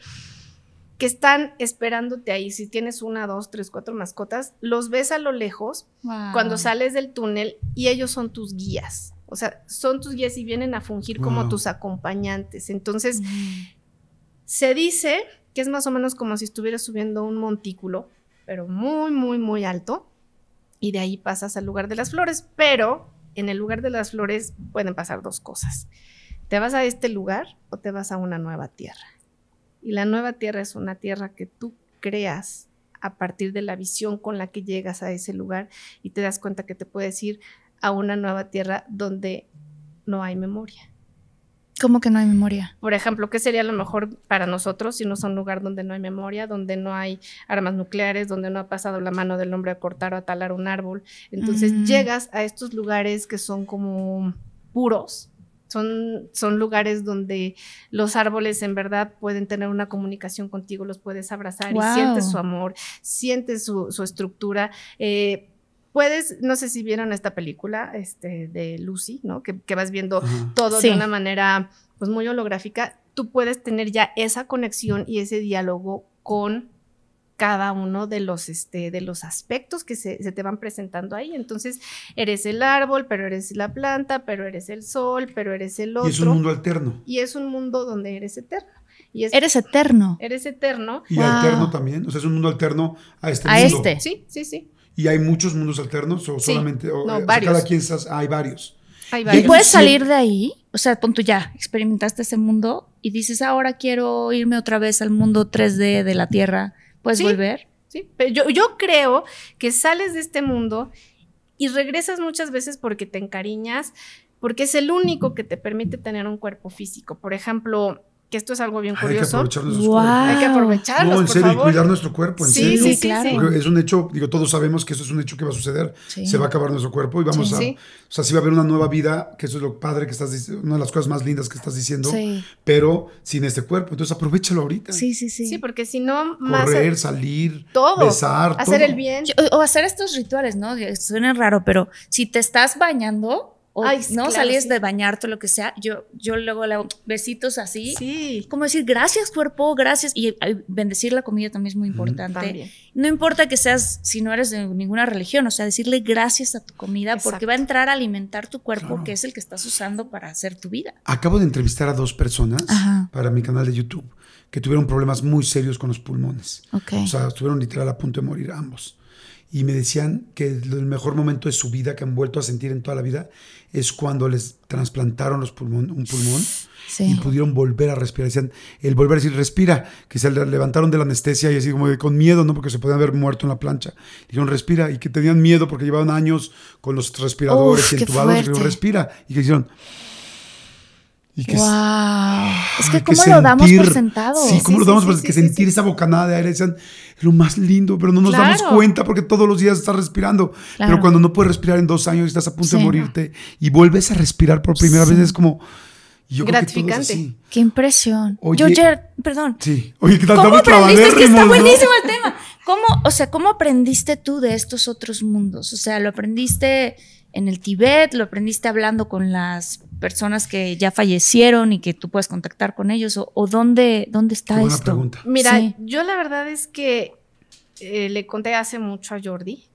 que están esperándote ahí. Si tienes una, dos, tres, cuatro mascotas, los ves a lo lejos cuando sales del túnel y ellos son tus guías. O sea, son tus guías y vienen a fungir como tus acompañantes. Entonces, mm. se dice que es más o menos como si estuvieras subiendo un montículo pero muy, muy, muy alto. Y de ahí pasas al lugar de las flores, pero en el lugar de las flores pueden pasar dos cosas. Te vas a este lugar o te vas a una nueva tierra. Y la nueva tierra es una tierra que tú creas a partir de la visión con la que llegas a ese lugar y te das cuenta que te puedes ir a una nueva tierra donde no hay memoria ¿Cómo que no hay memoria? Por ejemplo, ¿qué sería lo mejor para nosotros si no es un lugar donde no hay memoria, donde no hay armas nucleares, donde no ha pasado la mano del hombre a cortar o a talar un árbol? Entonces mm. llegas a estos lugares que son como puros, son, son, lugares donde los árboles en verdad pueden tener una comunicación contigo, los puedes abrazar y sientes su amor, sientes su, estructura. Eh, puedes, no sé si vieron esta película este, de Lucy, ¿no? Que, vas viendo todo de una manera pues muy holográfica, tú puedes tener ya esa conexión y ese diálogo con cada uno de los, este, de los aspectos que se, te van presentando ahí. Entonces, eres el árbol, pero eres la planta, pero eres el sol, pero eres el otro. Y es un mundo alterno. Y es un mundo donde eres eterno. Y eres eterno. Eres eterno. Y alterno también. O sea, es un mundo alterno a este A este. Sí, sí, sí y hay muchos mundos alternos o solamente o, eh, cada quien estás, hay varios. Hay varios. Y puedes salir de ahí, o sea, pon tú ya, experimentaste ese mundo y dices, ahora quiero irme otra vez al mundo 3D de la Tierra, ¿puedes volver? Sí, pero yo, yo creo que sales de este mundo y regresas muchas veces porque te encariñas, porque es el único que te permite tener un cuerpo físico. Por ejemplo, que esto es algo bien curioso. Hay que aprovechar Hay que aprovecharlos, No, en serio, cuidar nuestro cuerpo, en sí, Sí, claro. Porque es un hecho, digo, todos sabemos que eso es un hecho que va a suceder. Se va a acabar nuestro cuerpo y vamos a. O sea, sí va a haber una nueva vida, que eso es lo padre que estás diciendo, una de las cosas más lindas que estás diciendo, pero sin este cuerpo. Entonces, aprovechalo ahorita. Sí, sí, sí. Sí, porque si no, más. Correr, salir, todo. hacer el bien. O hacer estos rituales, ¿no? Suena raro, pero si te estás bañando no de bañarte o lo que sea, yo, yo luego le hago besitos así. Sí. Como decir, gracias cuerpo, gracias. Y bendecir la comida también es muy importante. No importa que seas, si no eres de ninguna religión, o sea, decirle gracias a tu comida porque va a entrar a alimentar tu cuerpo, que es el que estás usando para hacer tu vida. Acabo de entrevistar a dos personas para mi canal de YouTube que tuvieron problemas muy serios con los pulmones. O sea, estuvieron literal a punto de morir ambos y me decían que el mejor momento de su vida que han vuelto a sentir en toda la vida es cuando les trasplantaron los pulmón, un pulmón y pudieron volver a respirar. Decían, el volver a decir, respira, que se levantaron de la anestesia y así como con miedo, ¿no? Porque se podían haber muerto en la plancha. Dijeron, respira, y que tenían miedo porque llevaban años con los respiradores y entubados. Dijeron, respira. Y que hicieron... Y wow. Es que, cómo lo damos por sentado. Sí, cómo lo damos por que sentir esa bocanada de aire. Decían, es lo más lindo, pero no nos damos cuenta porque todos los días estás respirando. Pero cuando no puedes respirar en dos años y estás a punto de morirte y vuelves a respirar por primera vez, es como gratificante. Qué impresión. Oye, yo perdón. Sí. Oye, que ¿Cómo aprendiste? que está buenísimo el tema. ¿Cómo, o sea, cómo aprendiste tú de estos otros mundos? O sea, lo aprendiste en el Tibet, lo aprendiste hablando con las personas que ya fallecieron y que tú puedes contactar con ellos o, dónde dónde está esto. Mira, yo la verdad es que eh, le conté hace mucho a Jordi.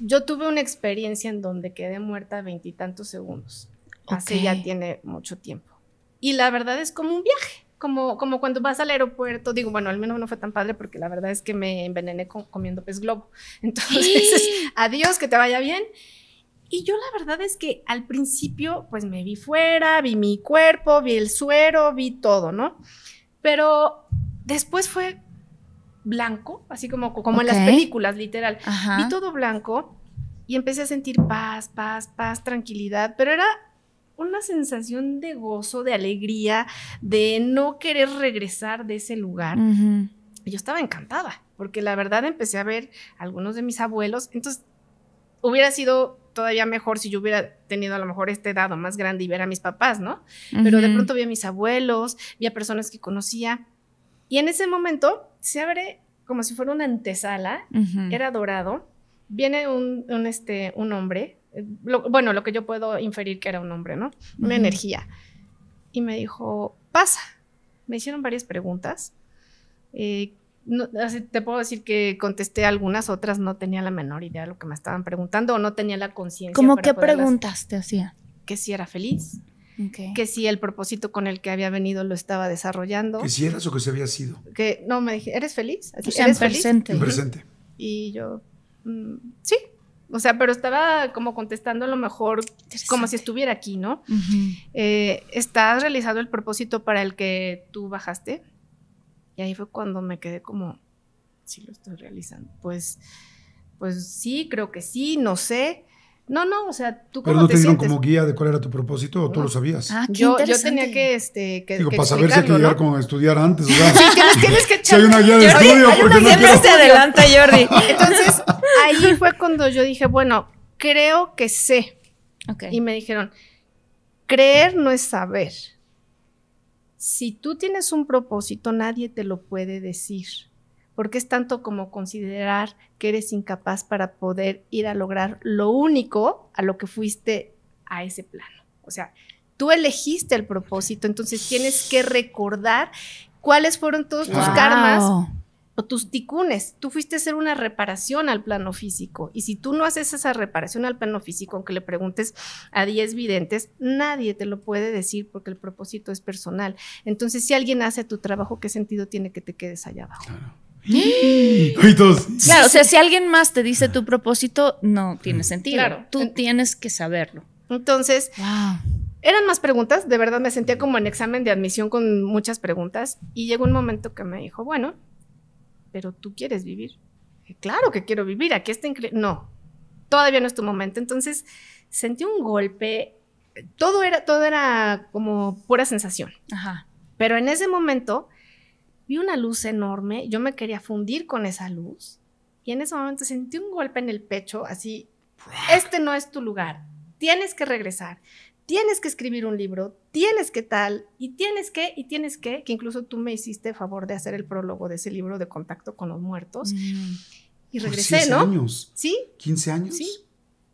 Yo tuve una experiencia en donde quedé muerta veintitantos segundos. Así ya tiene mucho tiempo. Y la verdad es como un viaje, como, como cuando vas al aeropuerto. Digo, bueno, al menos no fue tan padre porque la verdad es que me envenené comiendo pez globo. Entonces, adiós, que te vaya bien. Y yo la verdad es que al principio, pues me vi fuera, vi mi cuerpo, vi el suero, vi todo, ¿no? Pero después fue blanco, así como, como en las películas, literal. Vi todo blanco y empecé a sentir paz, paz, paz, tranquilidad, pero era una sensación de gozo, de alegría, de no querer regresar de ese lugar. Yo estaba encantada, porque la verdad empecé a ver algunos de mis abuelos, entonces hubiera sido todavía mejor si yo hubiera tenido a lo mejor este dado más grande y ver a mis papás, ¿no? Pero de pronto vi a mis abuelos, vi a personas que conocía. Y en ese momento se abre como si fuera una antesala, era dorado, viene un este, hombre bueno, lo que yo puedo inferir que era un hombre, ¿no? Una energía. Y me dijo, pasa. Me hicieron varias preguntas. Eh, te puedo decir que contesté algunas, otras no tenía la menor idea de lo que me estaban preguntando o no tenía la conciencia. ¿Cómo qué preguntas te hacía? Que si era feliz, que si el propósito con el que había venido lo estaba desarrollando. Que si eras o que se había sido. Que no, me dije, ¿eres feliz? o sea, ¿eres en presente. En presente. Y yo, mm, sí, o sea, pero estaba como contestando a lo mejor como si estuviera aquí, ¿no? Eh, ¿Estás realizando el propósito para el que tú bajaste? Y ahí fue cuando me quedé como, sí lo estoy realizando. Pues, pues sí, creo que sí, no sé. No, no, o sea, tú ¿Pero no te, dieron como guía de cuál era tu propósito o tú lo sabías? Ah, qué yo, yo tenía que, este, que Digo, para saber si hay que llegar como a estudiar antes, o sea, sí, tienes, tienes, que echar... Si hay una guía de estudio, porque no quiero... se adelanta, Jordi. Entonces, ahí fue cuando yo dije, bueno, creo que sé. Y me dijeron, creer no es saber. Si tú tienes un propósito, nadie te lo puede decir, porque es tanto como considerar que eres incapaz para poder ir a lograr lo único a lo que fuiste a ese plano. O sea, tú elegiste el propósito, entonces tienes que recordar cuáles fueron todos tus karmas o tus ticunes. Tú fuiste a hacer una reparación al plano físico y si tú no haces esa reparación al plano físico, aunque le preguntes a 10 videntes, nadie te lo puede decir porque el propósito es personal. Entonces, si alguien hace tu trabajo, ¿qué sentido tiene que te quedes allá abajo? Claro. claro, o sea, si alguien más te dice tu propósito, no tiene mm. sentido. Claro. Tú tienes que saberlo. Entonces, eran más preguntas, de verdad me sentía como en examen de admisión con muchas preguntas y llegó un momento que me dijo, bueno, pero tú quieres vivir. Eh, claro que quiero vivir, aquí está increíble. No, todavía no es tu momento. Entonces sentí un golpe, todo era, todo era como pura sensación. Ajá. Pero en ese momento vi una luz enorme, yo me quería fundir con esa luz y en ese momento sentí un golpe en el pecho, así, este no es tu lugar, tienes que regresar tienes que escribir un libro, tienes que tal, y tienes que, y tienes que, que incluso tú me hiciste favor de hacer el prólogo de ese libro de contacto con los muertos. Mm. Y regresé, 15 años. ¿Sí? ¿15 años? Sí.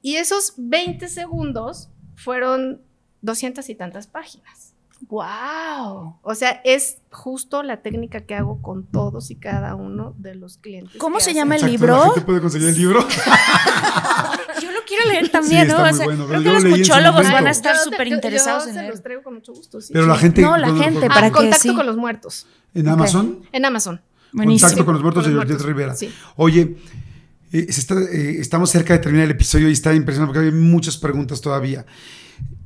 Y esos 20 segundos fueron 200 y tantas páginas. ¡Wow! O sea, es justo la técnica que hago con todos y cada uno de los clientes. ¿Cómo se llama el libro? ¿La puede conseguir el libro? yo lo quiero leer también, ¿no? creo que los muchólogos van a estar súper interesados en se los traigo con mucho gusto. Sí. Pero la gente. No, la gente, para ah, que Contacto con los muertos. ¿En Amazon? En Amazon. Buenísimo. Contacto con los muertos de Jordi Rivera. Oye, eh, eh, estamos cerca de terminar el episodio y está impresionante porque hay muchas preguntas todavía.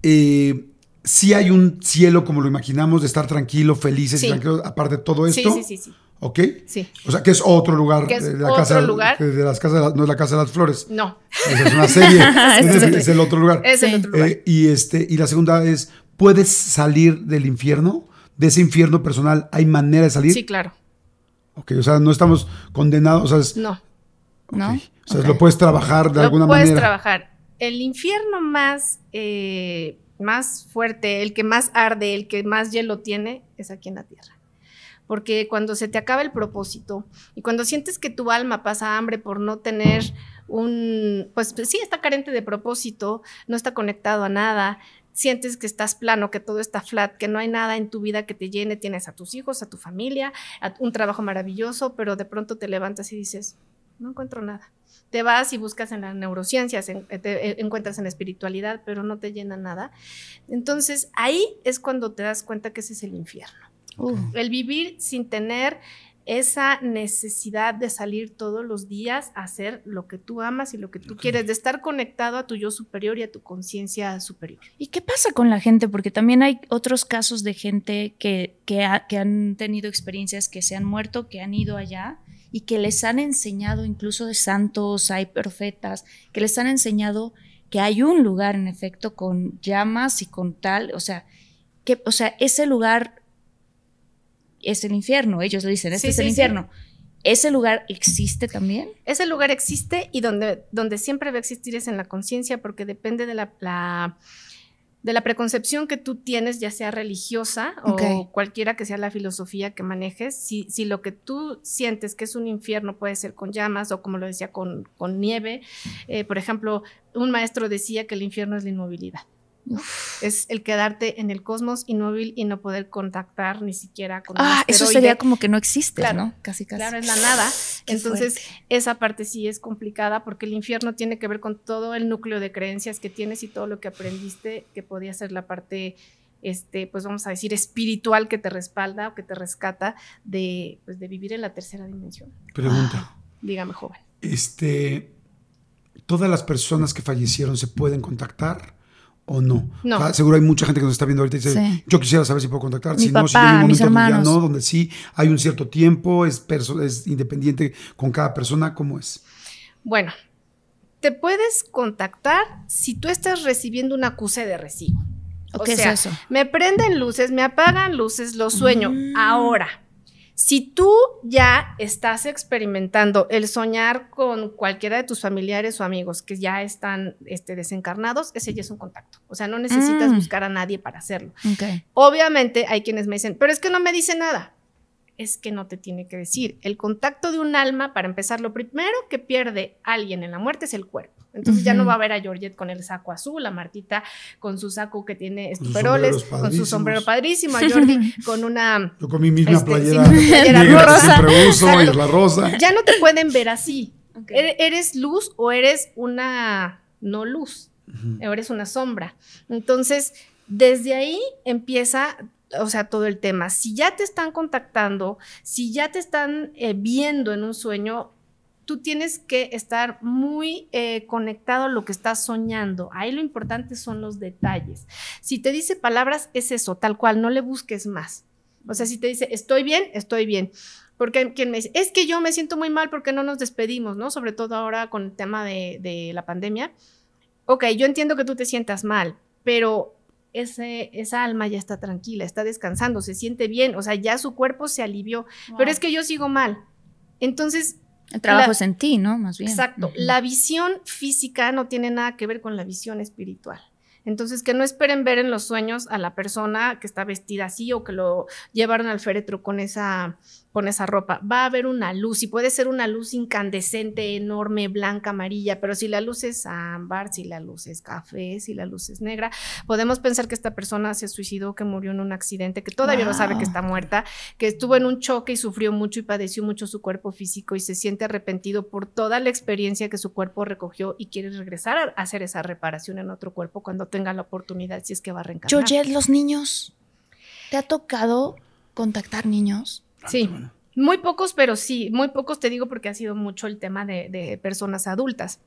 Eh, sí hay un cielo como lo imaginamos, de estar tranquilo, felices y tranquilos, aparte de todo esto. Sí, sí, sí. sí. ¿Ok? Sí. O sea, que es otro lugar. Que es la otro casa, lugar. De las no es la Casa de las Flores. No. es una serie. es, el otro lugar. Es el otro lugar. Eh, y, este, y la segunda es, ¿puedes salir del infierno? De ese infierno personal, ¿hay manera de salir? Sí, claro. Ok, o sea, no estamos condenados. no. no. O sea, lo puedes trabajar de alguna manera. puedes trabajar. El infierno más, eh, más fuerte, el que más arde, el que más hielo tiene, es aquí en la tierra porque cuando se te acaba el propósito y cuando sientes que tu alma pasa hambre por no tener un, pues, sí, está carente de propósito, no está conectado a nada, sientes que estás plano, que todo está flat, que no hay nada en tu vida que te llene, tienes a tus hijos, a tu familia, a un trabajo maravilloso, pero de pronto te levantas y dices, no encuentro nada. Te vas y buscas en las neurociencias, eh, te eh, encuentras en la espiritualidad, pero no te llena nada. Entonces ahí es cuando te das cuenta que ese es el infierno. El vivir sin tener esa necesidad de salir todos los días a hacer lo que tú amas y lo que tú quieres, de estar conectado a tu yo superior y a tu conciencia superior. ¿Y qué pasa con la gente? Porque también hay otros casos de gente que, que, han tenido experiencias que se han muerto, que han ido allá y que les han enseñado, incluso de santos, hay profetas, que les han enseñado que hay un lugar en efecto con llamas y con tal, o sea, que, o sea, ese lugar es el infierno, ellos lo dicen, este es el infierno. ¿Ese lugar existe también? Ese lugar existe y donde, donde siempre va a existir es en la conciencia porque depende de la, de la preconcepción que tú tienes, ya sea religiosa o cualquiera que sea la filosofía que manejes. Si, si, lo que tú sientes que es un infierno puede ser con llamas o como lo decía, con, nieve. Eh, por ejemplo, un maestro decía que el infierno es la inmovilidad. Es el quedarte en el cosmos inmóvil y no poder contactar ni siquiera con Ah, eso sería como que no existe, ¿no? Casi, casi. Claro, es la nada. Entonces, esa parte sí es complicada porque el infierno tiene que ver con todo el núcleo de creencias que tienes y todo lo que aprendiste que podía ser la parte este, pues vamos a decir, espiritual que te respalda o que te rescata de, pues, vivir en la tercera dimensión. Pregunta. Ah. dígame, joven. Este, ¿Todas las personas que fallecieron se pueden contactar? o no? no. Ah, seguro hay mucha gente que nos está viendo ahorita y dice, yo quisiera saber si puedo contactar, si no, si hay un momento donde no, donde sí hay un cierto tiempo, es, es independiente con cada persona, ¿cómo es? Bueno, te puedes contactar si tú estás recibiendo una acuse de recibo. ¿O, eso? me prenden luces, me apagan luces, lo sueño mm. ahora. Si tú ya estás experimentando el soñar con cualquiera de tus familiares o amigos que ya están este, desencarnados, ese ya es un contacto. O sea, no necesitas mm. buscar a nadie para hacerlo. Obviamente hay quienes me dicen, pero es que no me dice nada. Es que no te tiene que decir. El contacto de un alma, para empezar, lo primero que pierde alguien en la muerte es el cuerpo. Entonces ya no va a ver a Georgette con el saco azul, a Martita con su saco que tiene estuperoles, con su sombrero padrísimo, a Jordi con una... Yo con mi misma este, playera, rosa. la rosa. Ya no te pueden ver así. E-, eres luz o eres una no luz, eres una sombra. Entonces, desde ahí empieza o sea, todo el tema. Si ya te están contactando, si ya te están eh, viendo en un sueño, tú tienes que estar muy eh, conectado a lo que estás soñando. Ahí lo importante son los detalles. Si te dice palabras, es eso, tal cual, no le busques más. O sea, si te dice, estoy bien, estoy bien. Porque quien me dice, es que yo me siento muy mal porque no nos despedimos, ¿no? Sobre todo ahora con el tema de, la pandemia. Ok, yo entiendo que tú te sientas mal, pero ese, esa alma ya está tranquila, está descansando, se siente bien, o sea, ya su cuerpo se alivió, pero es que yo sigo mal. Entonces, el trabajo es en ti, ¿no? Más bien. Exacto. La visión física no tiene nada que ver con la visión espiritual. Entonces, que no esperen ver en los sueños a la persona que está vestida así o que lo llevaron al féretro con esa con esa ropa. Va a haber una luz y puede ser una luz incandescente, enorme, blanca, amarilla, pero si la luz es ámbar, si la luz es café, si la luz es negra, podemos pensar que esta persona se suicidó, que murió en un accidente, que todavía no sabe que está muerta, que estuvo en un choque y sufrió mucho y padeció mucho su cuerpo físico y se siente arrepentido por toda la experiencia que su cuerpo recogió y quiere regresar a hacer esa reparación en otro cuerpo cuando tenga la oportunidad, si es que va a reencarnar. los niños, ¿te ha tocado contactar niños? Sí. Muy pocos, pero sí, muy pocos te digo porque ha sido mucho el tema de, personas adultas.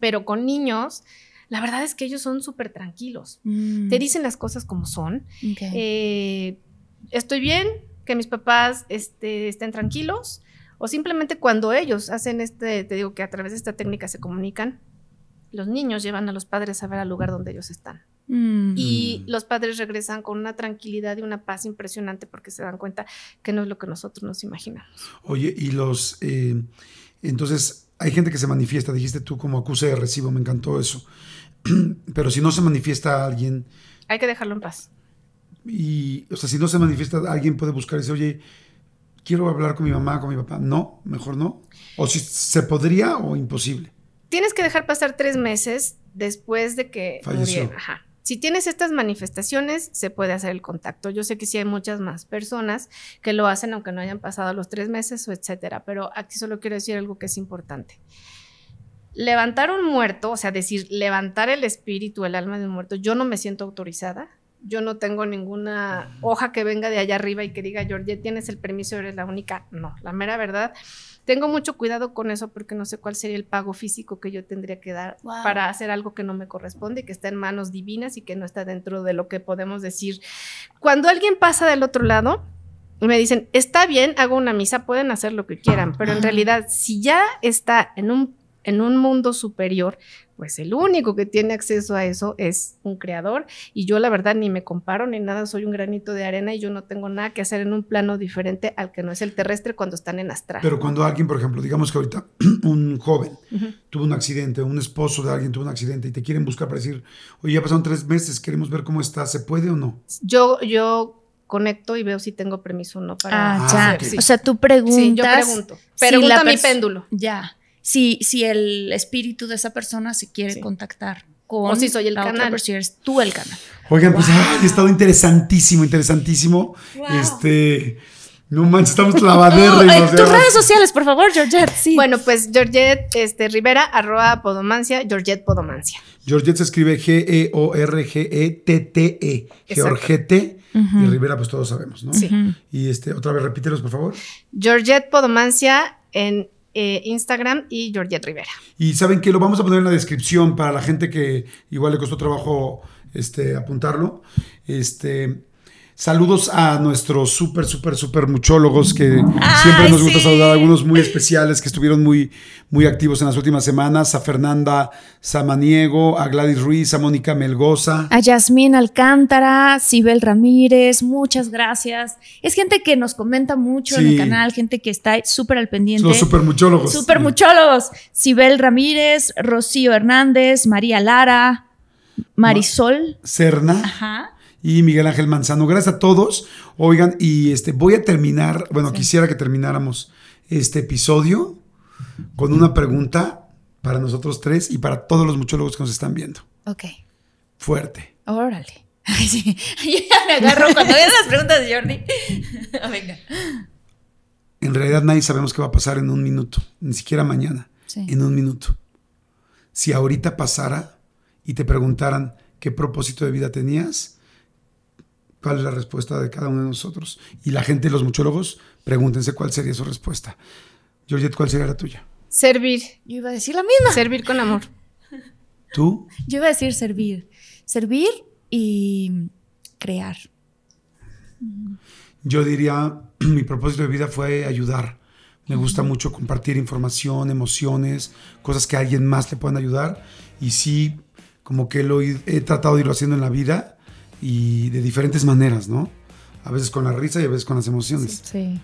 Pero con niños, la verdad es que ellos son súper tranquilos. Mm. Te dicen las cosas como son. Eh, estoy bien, que mis papás este, estén tranquilos. O simplemente cuando ellos hacen este, te digo que a través de esta técnica se comunican, los niños llevan a los padres a ver al lugar donde ellos están. Mm. Y mm. los padres regresan con una tranquilidad y una paz impresionante porque se dan cuenta que no es lo que nosotros nos imaginamos. Oye, y los... Eh, entonces, hay gente que se manifiesta, dijiste tú como acuse de recibo, me encantó eso. Pero si no se manifiesta alguien... Hay que dejarlo en paz. Y, o sea, si no se manifiesta, alguien puede buscar y decir, oye, quiero hablar con mi mamá, con mi papá. No, mejor no. O si se podría o imposible tienes que dejar pasar tres meses después de que murieron. Ajá. Si tienes estas manifestaciones, se puede hacer el contacto. Yo sé que sí hay muchas más personas que lo hacen aunque no hayan pasado los tres meses o etcétera, pero aquí solo quiero decir algo que es importante. Levantar un muerto, o sea, decir levantar el espíritu, el alma de un muerto, yo no me siento autorizada. Yo no tengo ninguna hoja que venga de allá arriba y que diga, Jorge, tienes el permiso, eres la única. No, la mera verdad tengo mucho cuidado con eso porque no sé cuál sería el pago físico que yo tendría que dar para hacer algo que no me corresponde, que está en manos divinas y que no está dentro de lo que podemos decir. Cuando alguien pasa del otro lado, y me dicen, está bien, hago una misa, pueden hacer lo que quieran, pero en realidad, si ya está en un, en un mundo superior, pues el único que tiene acceso a eso es un creador y yo la verdad ni me comparo ni nada, soy un granito de arena y yo no tengo nada que hacer en un plano diferente al que no es el terrestre cuando están en astral. Pero cuando alguien, por ejemplo, digamos que ahorita un joven tuvo un accidente, un esposo de alguien tuvo un accidente y te quieren buscar para decir, oye, ya pasaron tres meses, queremos ver cómo está, ¿se puede o no? Yo, yo conecto y veo si tengo permiso o no para... Ah, ah O sea, tú preguntas... Sí, yo pregunto. Pregunta si mi péndulo. Ya si, el espíritu de esa persona se quiere contactar con o si soy el canal. O si eres tú el canal. Oigan, pues ha estado interesantísimo, interesantísimo. Este. No manches, estamos lavaderos. tus redes sociales, por favor, Georgette, Bueno, pues Georgette este, Rivera, arroba podomancia, Georgette Podomancia. Georgette se escribe G-E-O-R-G-E-T-T-E. E e, Georgette. Y Rivera, pues todos sabemos, ¿no? Sí. Y este, otra vez, repítelos, por favor. Georgette Podomancia en eh, Instagram y Georgette Rivera. Y saben que lo vamos a poner en la descripción para la gente que igual le costó trabajo este, apuntarlo. Este, Saludos a nuestros súper, súper, súper muchólogos que siempre nos gusta saludar, algunos muy especiales que estuvieron muy, muy activos en las últimas semanas, a Fernanda Samaniego, a Gladys Ruiz, a Mónica Melgoza. A Yasmín Alcántara, Sibel Ramírez, muchas gracias. Es gente que nos comenta mucho en el canal, gente que está súper al pendiente. Los súper muchólogos. Súper muchólogos. Sibel Ramírez, Rocío Hernández, María Lara, Marisol. Cerna, Ajá y Miguel Ángel Manzano. Gracias a todos. Oigan, y este voy a terminar, bueno, quisiera que termináramos este episodio con una pregunta para nosotros tres y para todos los muchólogos que nos están viendo. Ok. Fuerte. Órale. Ay, sí. ya me agarro cuando vean las preguntas de Jordi. Ah, venga. En realidad nadie sabemos qué va a pasar en un minuto, ni siquiera mañana, sí. en un minuto. Si ahorita pasara y te preguntaran qué propósito de vida tenías, cuál es la respuesta de cada uno de nosotros. Y la gente, los muchólogos, pregúntense cuál sería su respuesta. Georgette, ¿cuál sería la tuya? Servir. Yo iba a decir la misma. Servir con amor. ¿Tú? Yo iba a decir servir. Servir y crear. Yo diría, mi propósito de vida fue ayudar. Me gusta mucho compartir información, emociones, cosas que a alguien más le puedan ayudar. Y sí, como que lo he, tratado de irlo haciendo en la vida y de diferentes maneras, ¿no? A veces con la risa y a veces con las emociones. Sí.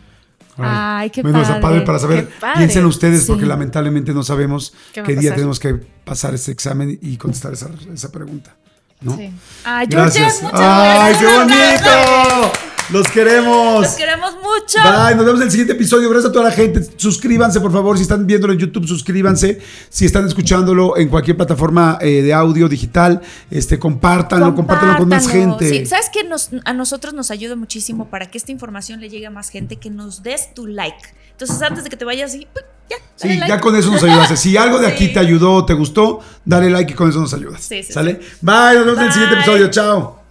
Ay, qué bueno, padre. padre para saber, piensen ustedes, porque lamentablemente no sabemos qué, día tenemos que pasar ese examen y contestar esa, pregunta. ¿no? Sí. Ay, gracias. muchas gracias. ¡Ay, qué bonito! Los queremos. Los queremos mucho. Bye. Nos vemos en el siguiente episodio. Gracias a toda la gente. Suscríbanse, por favor. Si están viéndolo en YouTube, suscríbanse. Si están escuchándolo en cualquier plataforma eh, de audio digital, este, compártanlo, compártanlo, con más gente. Sí. ¿Sabes que a nosotros nos ayuda muchísimo para que esta información le llegue a más gente? Que nos des tu like. Entonces, antes de que te vayas, y, pues, ya. Sí, like. ya con eso nos ayudas. Si algo de aquí te ayudó o te gustó, dale like y con eso nos ayudas. Sí, sí, ¿Sale? Bye. Nos vemos en el siguiente episodio. Chao.